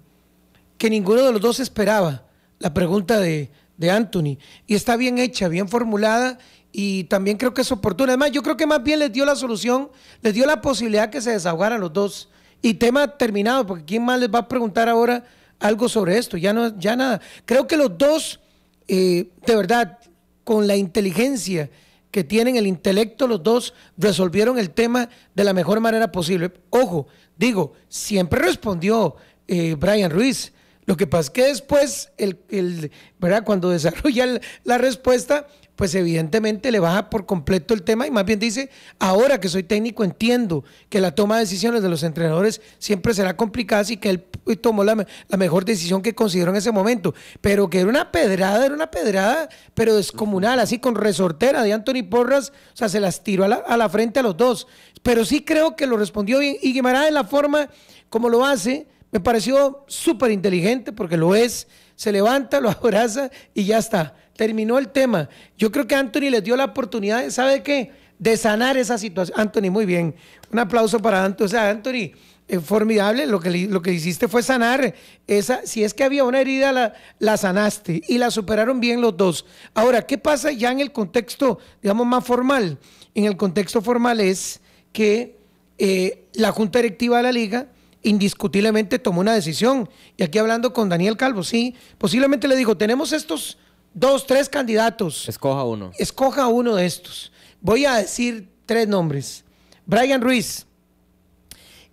ninguno de los dos esperaba la pregunta de, Anthony. Y está bien hecha, bien formulada y también creo que es oportuna. Además, yo creo que más bien les dio la solución, les dio la posibilidad que se desahogaran los dos. Y tema terminado, porque ¿quién más les va a preguntar ahora algo sobre esto? Ya, no, ya nada. Creo que los dos, eh, de verdad, con la inteligencia que tienen el intelecto los dos resolvieron el tema de la mejor manera posible. Ojo, digo, siempre respondió eh, Brian Ruiz. Lo que pasa es que después, el, ¿verdad? cuando desarrolla la respuesta, pues evidentemente le baja por completo el tema y más bien dice, ahora que soy técnico entiendo que la toma de decisiones de los entrenadores siempre será complicada, así que el y tomó la, mejor decisión que consideró en ese momento. Pero que era una pedrada, era una pedrada, pero descomunal, así con resortera de Anthony Porras, o sea, se las tiró a la, frente a los dos. Pero sí creo que lo respondió bien. Y Guimarães, la forma como lo hace, me pareció súper inteligente, porque lo es. Se levanta, lo abraza y ya está. Terminó el tema. Yo creo que Anthony les dio la oportunidad, ¿sabe qué? de sanar esa situación. Anthony, muy bien. Un aplauso para Anthony. O sea, Anthony, eh, formidable, lo que, lo que hiciste fue sanar esa, si es que había una herida, la, la, sanaste y la superaron bien los dos. Ahora, ¿qué pasa ya en el contexto, digamos, más formal? En el contexto formal es que eh, la Junta Directiva de la Liga indiscutiblemente tomó una decisión, y aquí hablando con Daniel Calvo, sí, posiblemente le dijo, tenemos estos dos, tres candidatos. Escoja uno. Escoja uno de estos. Voy a decir tres nombres. Brian Ruiz,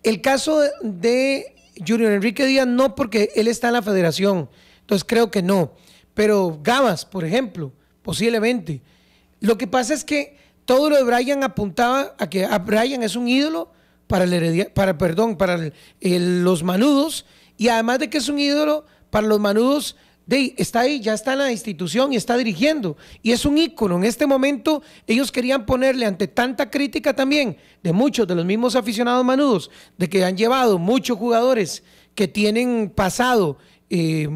el caso de Junior Enrique Díaz no, porque él está en la federación, entonces creo que no. Pero Gabas, por ejemplo, posiblemente. Lo que pasa es que todo lo de Brian apuntaba a que Brian es un ídolo para para perdón, para los manudos y además de que es un ídolo para los manudos de, está ahí, ya está en la institución y está dirigiendo. Y es un ícono. En este momento ellos querían ponerle ante tanta crítica también de muchos de los mismos aficionados manudos, de que han llevado muchos jugadores que tienen pasado, eh,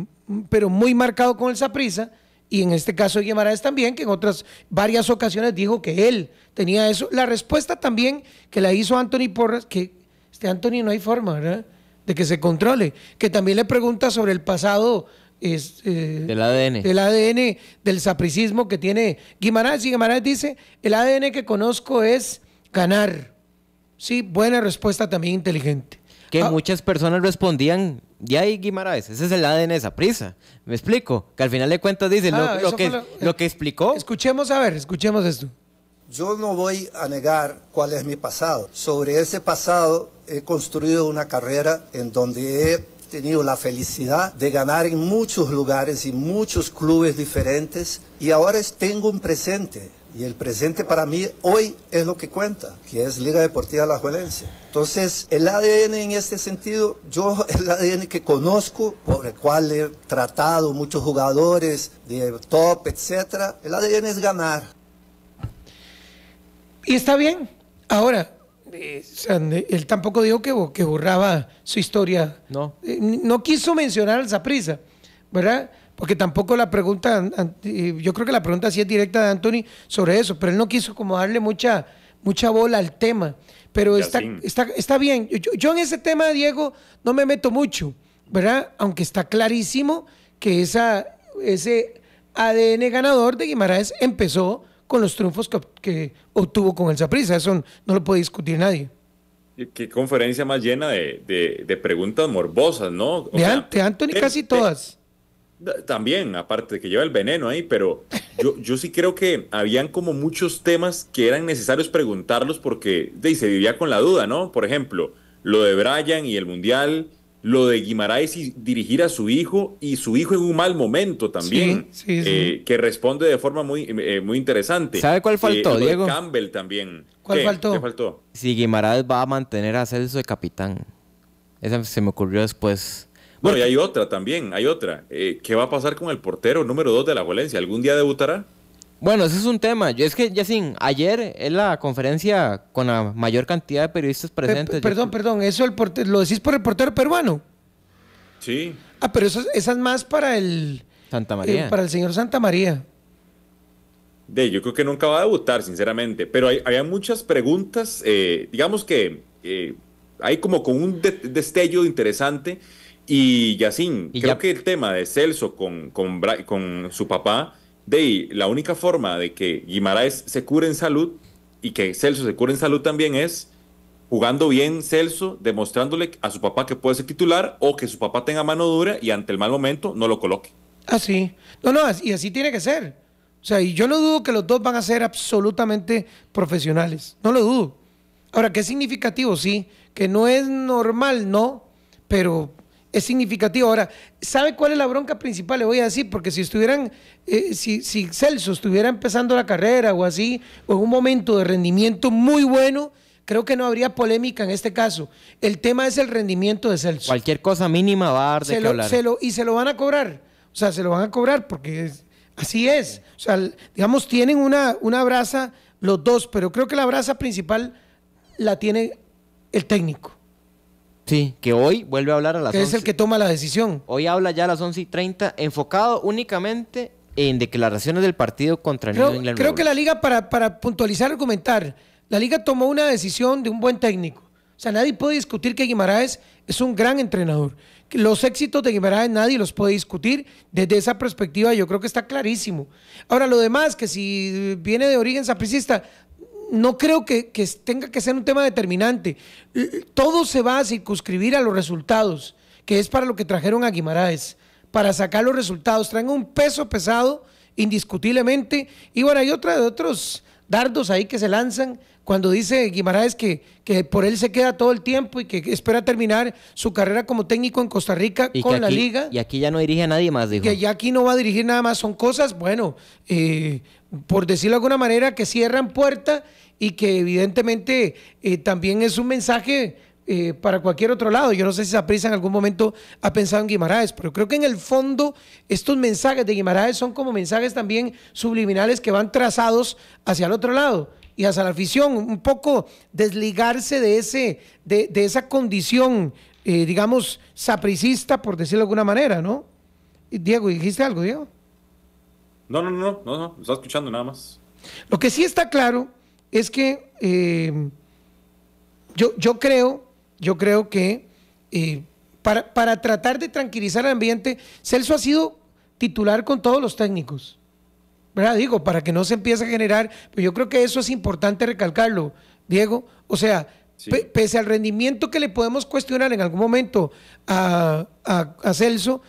pero muy marcado con el Saprisa. Y en este caso Guimaraes también, que en otras varias ocasiones dijo que él tenía eso. La respuesta también que la hizo Anthony Porras, que este Anthony no hay forma, ¿verdad? De que se controle. Que también le pregunta sobre el pasado eh, del ADN. El ADN del sapricismo que tiene Guimarães. Y Guimarães dice, el ADN que conozco es ganar. Sí, buena respuesta también inteligente. Que ah. muchas personas respondían, ya hay Guimarães, ese es el ADN de prisa Me explico, que al final de cuentas dice lo, ah, que, lo que explicó. Escuchemos, a ver, escuchemos esto. Yo no voy a negar cuál es mi pasado. Sobre ese pasado he construido una carrera en donde he tenido la felicidad de ganar en muchos lugares y muchos clubes diferentes y ahora tengo un presente. Y el presente para mí hoy es lo que cuenta, que es Liga Deportiva La Juelencia. Entonces, el ADN en este sentido, yo el ADN que conozco, por el cual he tratado muchos jugadores de top, etc. el ADN es ganar. Y está bien. Ahora, él tampoco dijo que, borraba su historia. No. Eh, no quiso mencionar esa Zaprisa, ¿verdad? Porque tampoco la pregunta, eh, yo creo que la pregunta sí es directa de Anthony sobre eso, pero él no quiso como darle mucha, mucha bola al tema. Pero está, está, bien. Yo, en ese tema, Diego, no me meto mucho, ¿verdad? Aunque está clarísimo que ese ADN ganador de Guimaraes empezó con los triunfos que, obtuvo con el Zaprisa. Eso no, lo puede discutir nadie. Qué conferencia más llena de, preguntas morbosas, ¿no? de, Anthony casi todas. También, aparte de que lleva el veneno ahí, pero yo, yo sí creo que habían como muchos temas que eran necesarios preguntarlos porque se vivía con la duda, ¿no? Por ejemplo, lo de Brian y el Mundial, lo de Guimaraes y dirigir a su hijo y su hijo en un mal momento también, eh, que responde de forma muy, eh, muy interesante. ¿Sabe cuál eh, faltó, Diego? Campbell también. ¿Cuál faltó? Si Guimaraes va a mantener a Celso de capitán. Esa se me ocurrió después. Bueno, y hay otra también, hay otra. ¿Qué va a pasar con el portero número 2 de la violencia ¿Algún día debutará? Bueno, ese es un tema. Yo es que, Yacin, ayer es la conferencia con la mayor cantidad de periodistas presentes. perdón, perdón, eso el lo decís por el portero peruano. Sí. Ah, pero esas es más para el. Santa María. para el señor Santa María. De, yo creo que nunca va a debutar, sinceramente. Pero hay, había muchas preguntas, eh, digamos que eh, hay como con un destello interesante. Y Yacín, creo que el tema de Celso con, con, con su papá de ahí, la única forma de que Guimaraes se cure en salud y que Celso se cure en salud también es jugando bien Celso, demostrándole a su papá que puede ser titular o que su papá tenga mano dura y ante el mal momento no lo coloque. Así. Ah, no, no, y así tiene que ser. O sea, y yo no dudo que los dos van a ser absolutamente profesionales. No lo dudo. Ahora, ¿qué es significativo, sí. Que no es normal, no. Pero es significativo. Ahora, ¿sabe cuál es la bronca principal? Le voy a decir, porque si estuvieran, eh, si, Celso estuviera empezando la carrera o así, o en un momento de rendimiento muy bueno, creo que no habría polémica en este caso. El tema es el rendimiento de Celso. Cualquier cosa mínima va a dar de hablar. y se lo van a cobrar. O sea, se lo van a cobrar porque así es. O sea, digamos, tienen una, una brasa los dos, pero creo que la brasa principal la tiene el técnico. Sí. Que hoy vuelve a hablar a las que Es el que toma la decisión. Hoy habla ya a las 11 y 30, enfocado únicamente en declaraciones del partido contra creo, New Creo que la liga, para, para puntualizar y la liga tomó una decisión de un buen técnico. O sea, nadie puede discutir que Guimaraes es un gran entrenador. Los éxitos de Guimaraes nadie los puede discutir. Desde esa perspectiva yo creo que está clarísimo. Ahora, lo demás, que si viene de origen sapricista, no creo que, tenga que ser un tema determinante. Todo se va a circunscribir a los resultados, que es para lo que trajeron a Guimaraes, para sacar los resultados. Traen un peso pesado, indiscutiblemente. Y bueno, hay otros dardos ahí que se lanzan, cuando dice Guimaraes que, que por él se queda todo el tiempo y que espera terminar su carrera como técnico en Costa Rica con la liga. Y aquí ya no dirige a nadie más, dijo. Que ya aquí no va a dirigir nada más. Son cosas, bueno, eh, por decirlo de alguna manera, que cierran puerta y que evidentemente eh, también es un mensaje eh, para cualquier otro lado. Yo no sé si Saprisa en algún momento ha pensado en Guimaraes, pero creo que en el fondo estos mensajes de Guimaraes son como mensajes también subliminales que van trazados hacia el otro lado y hasta la afición, un poco desligarse de, ese, de, de esa condición, eh, digamos, sapricista, por decirlo de alguna manera, ¿no? Diego, ¿dijiste algo, Diego? No, no, no, no, no, está escuchando nada más. Lo que sí está claro es que eh, yo, yo creo, yo creo que eh, para, para tratar de tranquilizar el ambiente, Celso ha sido titular con todos los técnicos. ¿verdad? Digo, para que no se empiece a generar, pero pues yo creo que eso es importante recalcarlo, Diego. O sea, pese al rendimiento que le podemos cuestionar en algún momento a, Celso,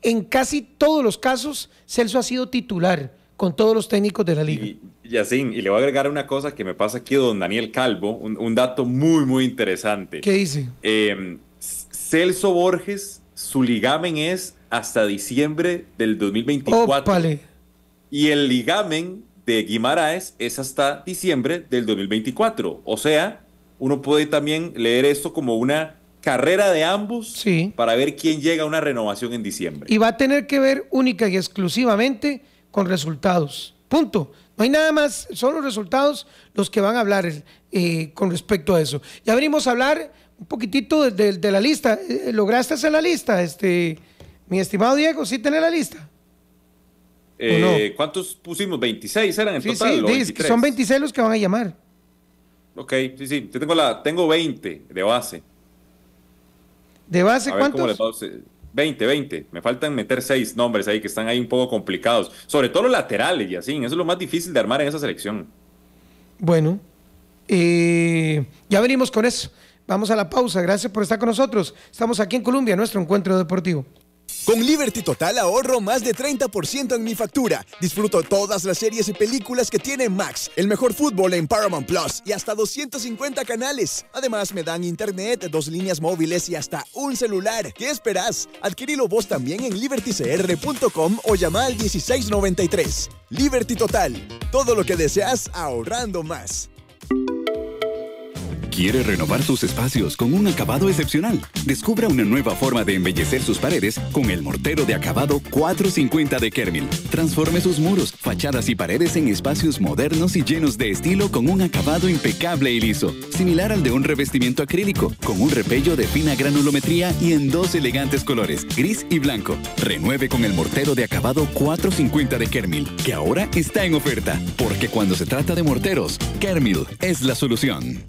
en casi todos los casos Celso ha sido titular con todos los técnicos de la liga. Y, y, así, y le voy a agregar una cosa que me pasa aquí don Daniel Calvo, un, dato muy, muy interesante. ¿Qué dice? Eh, Celso Borges, su ligamen es hasta diciembre del 2024. Ópale y el ligamen de Guimaraes es hasta diciembre del 2024. O sea, uno puede también leer esto como una carrera de ambos para ver quién llega a una renovación en diciembre. Y va a tener que ver única y exclusivamente con resultados. Punto. No hay nada más, son los resultados los que van a hablar eh, con respecto a eso. Ya venimos a hablar un poquitito de, la lista. Eh, ¿Lograste hacer la lista, este, mi estimado Diego? ¿Sí tenés la lista? Eh, ¿Cuántos pusimos? ¿26 eran en total? Sí, son 26 los que van a llamar. Ok, sí, sí. Yo tengo, la, tengo 20 de base. ¿De base cuántos? 20, 20. Me faltan meter seis nombres ahí que están ahí un poco complicados. Sobre todo los laterales, y así. Eso es lo más difícil de armar en esa selección. Bueno, eh, ya venimos con eso. Vamos a la pausa. Gracias por estar con nosotros. Estamos aquí en Colombia, nuestro encuentro deportivo. Con Liberty Total ahorro más de 30% en mi factura. Disfruto todas las series y películas que tiene Max, el mejor fútbol en Paramount Plus y hasta 250 canales. Además, me dan internet, dos líneas móviles y hasta un celular. ¿Qué esperas? Adquirilo vos también en libertycr.com o llama al 1693. Liberty Total. Todo lo que deseas ahorrando más. ¿Quiere renovar sus espacios con un acabado excepcional? Descubra una nueva forma de embellecer sus paredes con el mortero de acabado 450 de Kermil. Transforme sus muros, fachadas y paredes en espacios modernos y llenos de estilo con un acabado impecable y liso, similar al de un revestimiento acrílico, con un repello de fina granulometría y en dos elegantes colores, gris y blanco. Renueve con el mortero de acabado 450 de Kermil, que ahora está en oferta, porque cuando se trata de morteros, Kermil es la solución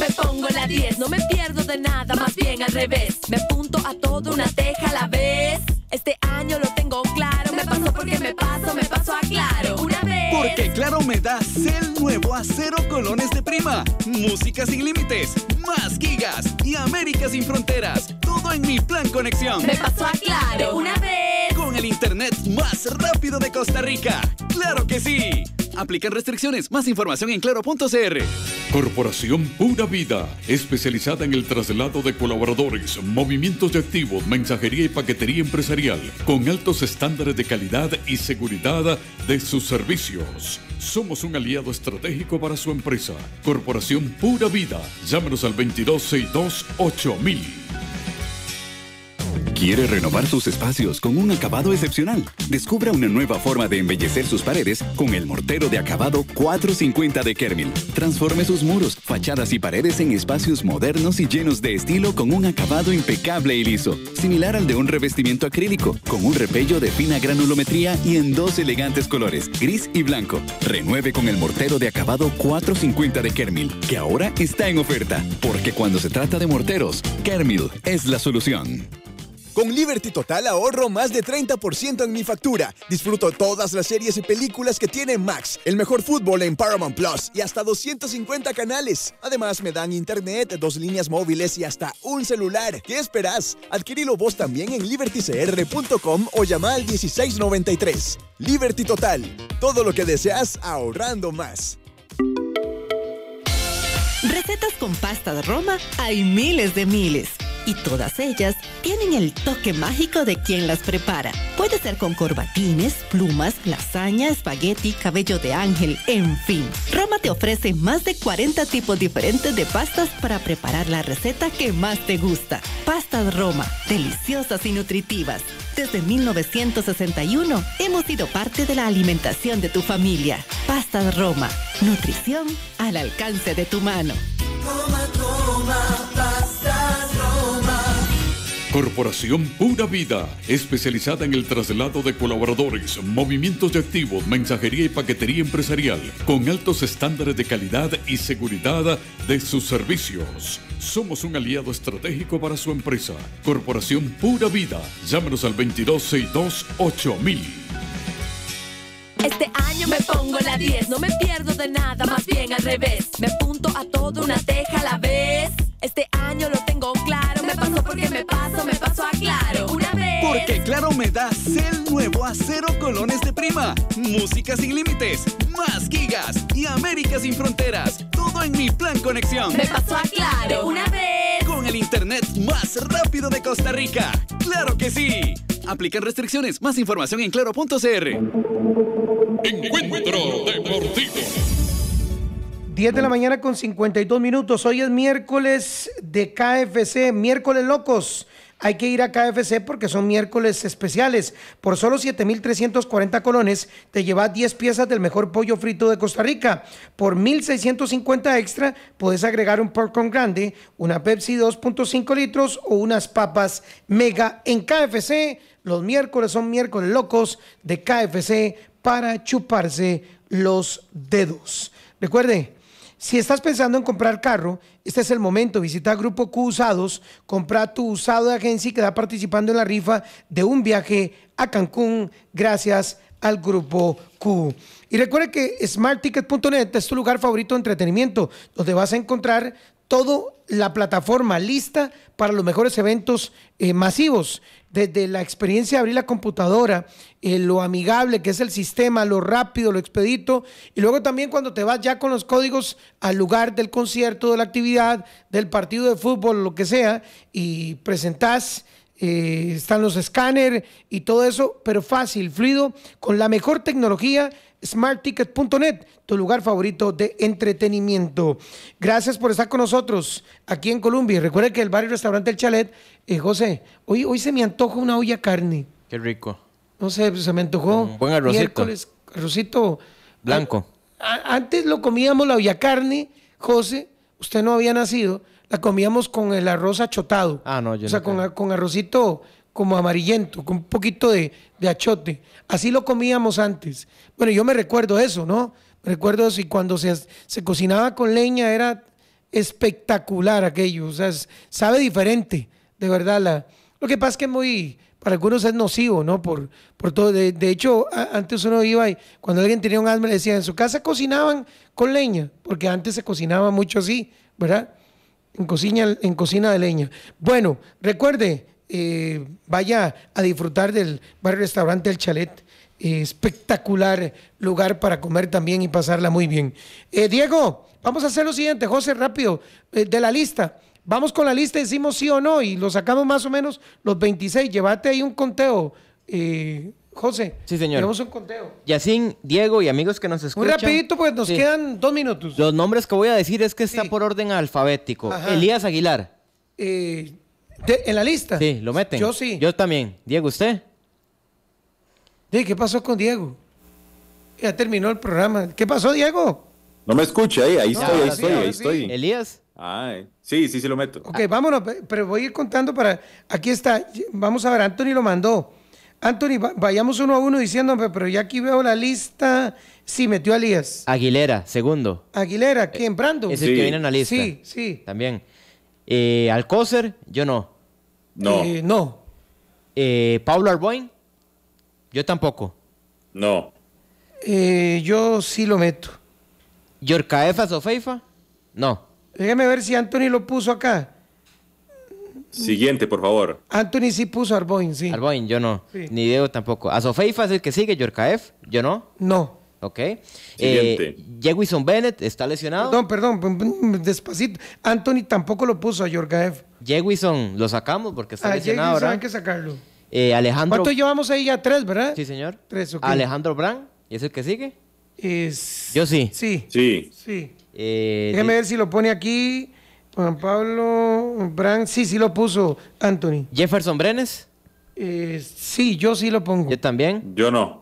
me pongo la 10, no me pierdo de nada, más bien al revés. Me apunto a todo una teja a la vez. Este año lo tengo claro, me paso porque me paso, me paso a claro. Una vez. Porque claro me da cel nuevo a cero colones de prima, música sin límites, más gigas y América sin fronteras. Todo en mi plan conexión. Me paso a claro. Una vez. Con el internet más rápido de Costa Rica. Claro que sí. Aplican restricciones. Más información en claro.cr. Corporación Pura Vida, especializada en el traslado de colaboradores, movimientos de activos, mensajería y paquetería empresarial, con altos estándares de calidad y seguridad de sus servicios. Somos un aliado estratégico para su empresa. Corporación Pura Vida. Llámenos al 2262 8000. ¿Quiere renovar sus espacios con un acabado excepcional? Descubra una nueva forma de embellecer sus paredes con el mortero de acabado 450 de Kermil. Transforme sus muros, fachadas y paredes en espacios modernos y llenos de estilo con un acabado impecable y liso, similar al de un revestimiento acrílico, con un repello de fina granulometría y en dos elegantes colores, gris y blanco. Renueve con el mortero de acabado 450 de Kermil, que ahora está en oferta, porque cuando se trata de morteros, Kermil es la solución. Con Liberty Total ahorro más de 30% en mi factura. Disfruto todas las series y películas que tiene Max, el mejor fútbol en Paramount Plus y hasta 250 canales. Además, me dan internet, dos líneas móviles y hasta un celular. ¿Qué esperas? Adquirilo vos también en libertycr.com o llama al 1693. Liberty Total. Todo lo que deseas ahorrando más. Recetas con pasta de Roma hay miles de miles y todas ellas tienen el toque mágico de quien las prepara. Puede ser con corbatines, plumas, lasaña, espagueti, cabello de ángel, en fin. Roma te ofrece más de 40 tipos diferentes de pastas para preparar la receta que más te gusta. Pastas Roma, deliciosas y nutritivas. Desde 1961 hemos sido parte de la alimentación de tu familia. Pastas Roma, nutrición al alcance de tu mano. Corporación Pura Vida, especializada en el traslado de colaboradores, movimientos de activos, mensajería y paquetería empresarial, con altos estándares de calidad y seguridad de sus servicios. Somos un aliado estratégico para su empresa. Corporación Pura Vida. Llámenos al 2262-8000. Este año me pongo la 10, no me pierdo de nada, más bien al revés. Me apunto a toda una teja a la vez. Este año lo tengo porque me paso, me paso a Claro una vez. Porque Claro me da CEL nuevo a cero colones de prima, música sin límites, más gigas y América sin fronteras. Todo en mi plan conexión. Me paso a Claro una vez. Con el internet más rápido de Costa Rica. Claro que sí. Aplican restricciones. Más información en claro.cr. Encuentro deportivo. 10 de la mañana con 52 minutos. Hoy es miércoles de KFC, miércoles locos. Hay que ir a KFC porque son miércoles especiales. Por solo 7.340 colones te llevas 10 piezas del mejor pollo frito de Costa Rica. Por 1.650 extra puedes agregar un popcorn grande, una Pepsi 2.5 litros o unas papas mega en KFC. Los miércoles son miércoles locos de KFC para chuparse los dedos. Recuerde, si estás pensando en comprar carro, este es el momento. Visita Grupo Q Usados, compra tu usado de agencia y queda participando en la rifa de un viaje a Cancún gracias al Grupo Q. Y recuerda que smartticket.net es tu lugar favorito de entretenimiento, donde vas a encontrar todo la plataforma lista para los mejores eventos eh, masivos. Desde la experiencia de abrir la computadora, eh, lo amigable que es el sistema, lo rápido, lo expedito, y luego también cuando te vas ya con los códigos al lugar del concierto, de la actividad, del partido de fútbol, lo que sea, y presentás, eh, están los escáneres y todo eso, pero fácil, fluido, con la mejor tecnología smartticket.net, tu lugar favorito de entretenimiento. Gracias por estar con nosotros aquí en Colombia. Recuerde recuerda que el barrio y restaurante El Chalet, eh, José, hoy, hoy se me antoja una olla carne. Qué rico. No sé, pues, se me antojó. Un buen arrocito. Miércoles, arrocito blanco. antes lo comíamos la olla carne, José, usted no había nacido, la comíamos con el arroz achotado. Ah, no, yo O sea, con, con arrocito como amarillento, con un poquito de, achote. Así lo comíamos antes. Bueno, yo me recuerdo eso, ¿no? Me recuerdo si cuando se, se cocinaba con leña era espectacular aquello. O sea, sabe diferente, de verdad. La, lo que pasa es que muy, para algunos es nocivo, ¿no? Por, por todo. De, hecho, antes uno iba y cuando alguien tenía un asma le decía, en su casa cocinaban con leña, porque antes se cocinaba mucho así, ¿verdad? En cocina, en cocina de leña. Bueno, recuerde, eh, vaya a disfrutar del barrio restaurante El Chalet. espectacular lugar para comer también y pasarla muy bien. Eh, Diego, vamos a hacer lo siguiente, José, rápido, eh, de la lista. Vamos con la lista, decimos sí o no y lo sacamos más o menos los 26. Llévate ahí un conteo. José. Sí, señor. Tenemos un conteo. Yacín, Diego y amigos que nos escuchan. Muy rapidito, pues nos quedan dos minutos. Los nombres que voy a decir es que está por orden alfabético. Elías Aguilar. ¿En la lista? Sí, lo meten. Yo sí. Yo también. Diego, ¿usted? Sí, ¿Qué pasó con Diego? Ya terminó el programa. ¿Qué pasó, Diego? No me escucha, eh. ahí, ahí estoy, ahí estoy, ahí estoy. ¿Elías? Ay, ah, eh. sí, sí, sí lo meto. Ok, vámonos, pero voy a ir contando para... Aquí está, vamos a ver, Anthony lo mandó. Anthony, vayamos uno a uno diciéndome, pero ya aquí veo la lista. Sí, metió a Elías. Aguilera, segundo. Aguilera, ¿quién? ¿Brandon? Es el que viene en la lista. Sí, sí. También. Eh, yo no. No. Eh, no. Eh, Pablo Arboin, yo tampoco. No. Eh, yo sí lo meto. ¿Yorkaef a o no. Déjame ver si Anthony lo puso acá. Siguiente, por favor. Anthony sí puso Arboin, sí. Arboin, yo no. Ni Diego tampoco. A Sofeifa es el que sigue, Yorkaef, yo no. No. ¿ok? Eh, Jewison Bennett está lesionado. No, perdón, despacito. Anthony tampoco lo puso a Yorgaev. Jewison lo sacamos porque está ah, lesionado, ahora. hay que sacarlo. Eh, Alejandro... ¿Cuánto llevamos ahí ya? ¿Tres, verdad? Sí, señor. Tres, Alejandro Brand, ¿y es el que sigue? Yo sí. Sí. Sí. sí. Eh, ver si lo pone aquí. Juan Pablo Brand, sí, sí lo puso Anthony. Jefferson Brenes. Eh, sí, yo sí lo pongo. Yo también. Yo no.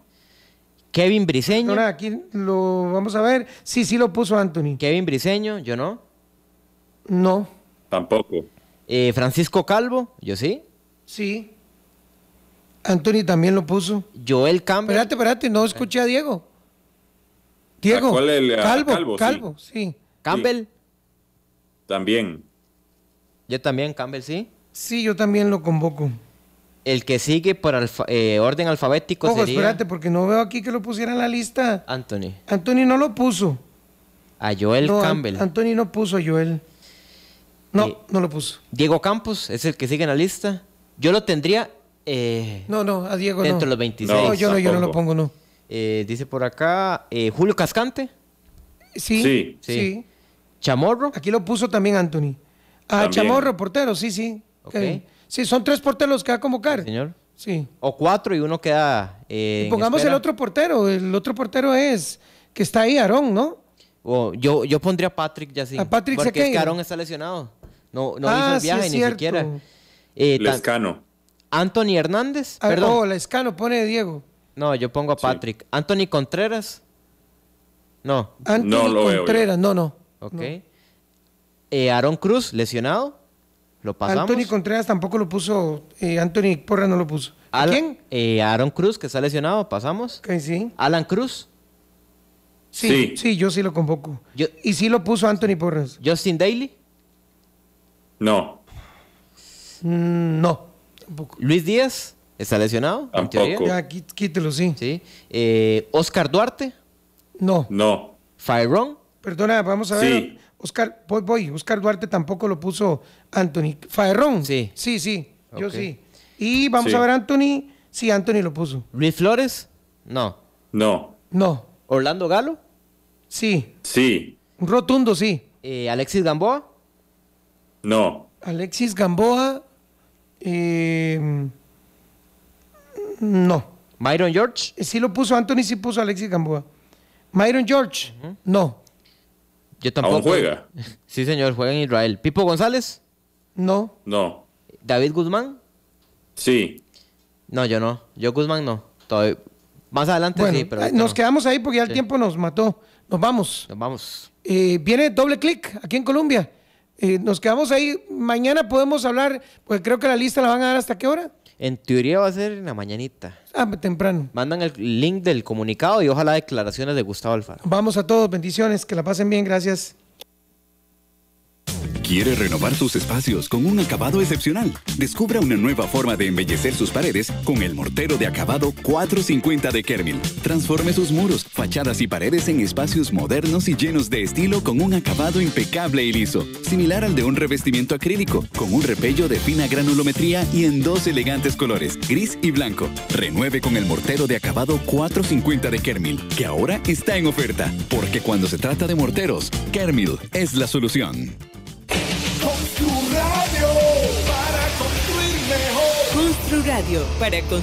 Kevin Briseño. aquí lo vamos a ver. Sí, sí lo puso Anthony. Kevin Briseño, yo no. No. Tampoco. Eh, Francisco Calvo, yo sí. Sí. Anthony también lo puso. Joel Campbell. Espérate, espérate, no escuché a Diego. Diego. el, Calvo, Calvo, sí. Campbell. También. Yo también, Campbell, sí. Sí, yo también lo convoco. El que sigue por eh, orden alfabético Ojo, espérate, porque no veo aquí que lo pusiera en la lista. Anthony. Anthony no lo puso. A Joel Campbell. Anthony no puso a Joel. No, eh, no lo puso. Diego Campos es el que sigue en la lista. Yo lo tendría... Eh, no, no, a Diego dentro de los 26. No, yo, no, lo pongo, no. dice por acá Julio Cascante. Sí, sí, sí, Chamorro. Aquí lo puso también Anthony. Ah, Chamorro, portero, sí, sí. Ok. Sí, son tres porteros que va a convocar. Señor. Sí. O cuatro y uno queda. Eh, y pongamos el otro portero. El otro portero es que está ahí, Aarón, ¿no? yo, yo pondría a Patrick ya sí. A Patrick Porque es que Aarón está lesionado. No, no ah, hizo el viaje ni siquiera. Eh, Lescano. Anthony Hernández. Ah, perdón. Oh, Lescano pone Diego. No, yo pongo a Patrick. Anthony Contreras. No. no lo Contreras, veo no, no. Ok. Eh, Aaron Cruz, lesionado lo Anthony Contreras tampoco lo puso, eh, Anthony Porra no lo puso. ¿A quién? Eh, Aaron Cruz, que está lesionado, pasamos. Alan Cruz. Sí, sí, yo sí lo convoco. y sí lo puso Anthony Porras. Justin Daly. No. Mm, no, Luis Díaz, está lesionado. Tampoco. Ya, quítelo, sí. sí. Eh, Oscar Duarte. No. No. ¿Fyron? Perdona, vamos a ver. Sí. Oscar, voy, voy, Duarte tampoco lo puso Anthony. Faerrón. Sí. Sí, sí, yo sí. Y vamos a ver Anthony, sí, Anthony lo puso. ¿Luis Flores? No. No. No. ¿Orlando Galo? Sí. Sí. Rotundo, sí. Eh, ¿Alexis Gamboa? No. ¿Alexis Gamboa? Eh, no. ¿Myron George? Eh, sí lo puso Anthony, sí puso Alexis Gamboa. ¿Myron George? No. Yo tampoco. juega? Sí, señor, juega en Israel. ¿Pipo González? No. No. ¿David Guzmán? Sí. No, yo no. Yo Guzmán no. Todavía... Más adelante sí, pero. Eh, nos quedamos ahí porque ya el tiempo nos mató. Nos vamos. Nos vamos. Eh, viene doble clic aquí en Colombia. Eh, nos quedamos ahí. Mañana podemos hablar, porque creo que la lista la van a dar hasta qué hora. En teoría va a ser en la mañanita. Ah, pues, temprano. Mandan el link del comunicado y ojalá declaraciones de Gustavo Alfaro. Vamos a todos, bendiciones, que la pasen bien, gracias. ¿Quiere renovar sus espacios con un acabado excepcional? Descubra una nueva forma de embellecer sus paredes con el mortero de acabado 450 de Kermil. Transforme sus muros, fachadas y paredes en espacios modernos y llenos de estilo con un acabado impecable y liso, similar al de un revestimiento acrílico, con un repello de fina granulometría y en dos elegantes colores, gris y blanco. Renueve con el mortero de acabado 450 de Kermil, que ahora está en oferta, porque cuando se trata de morteros, Kermil es la solución. Ruradio Radio para construir.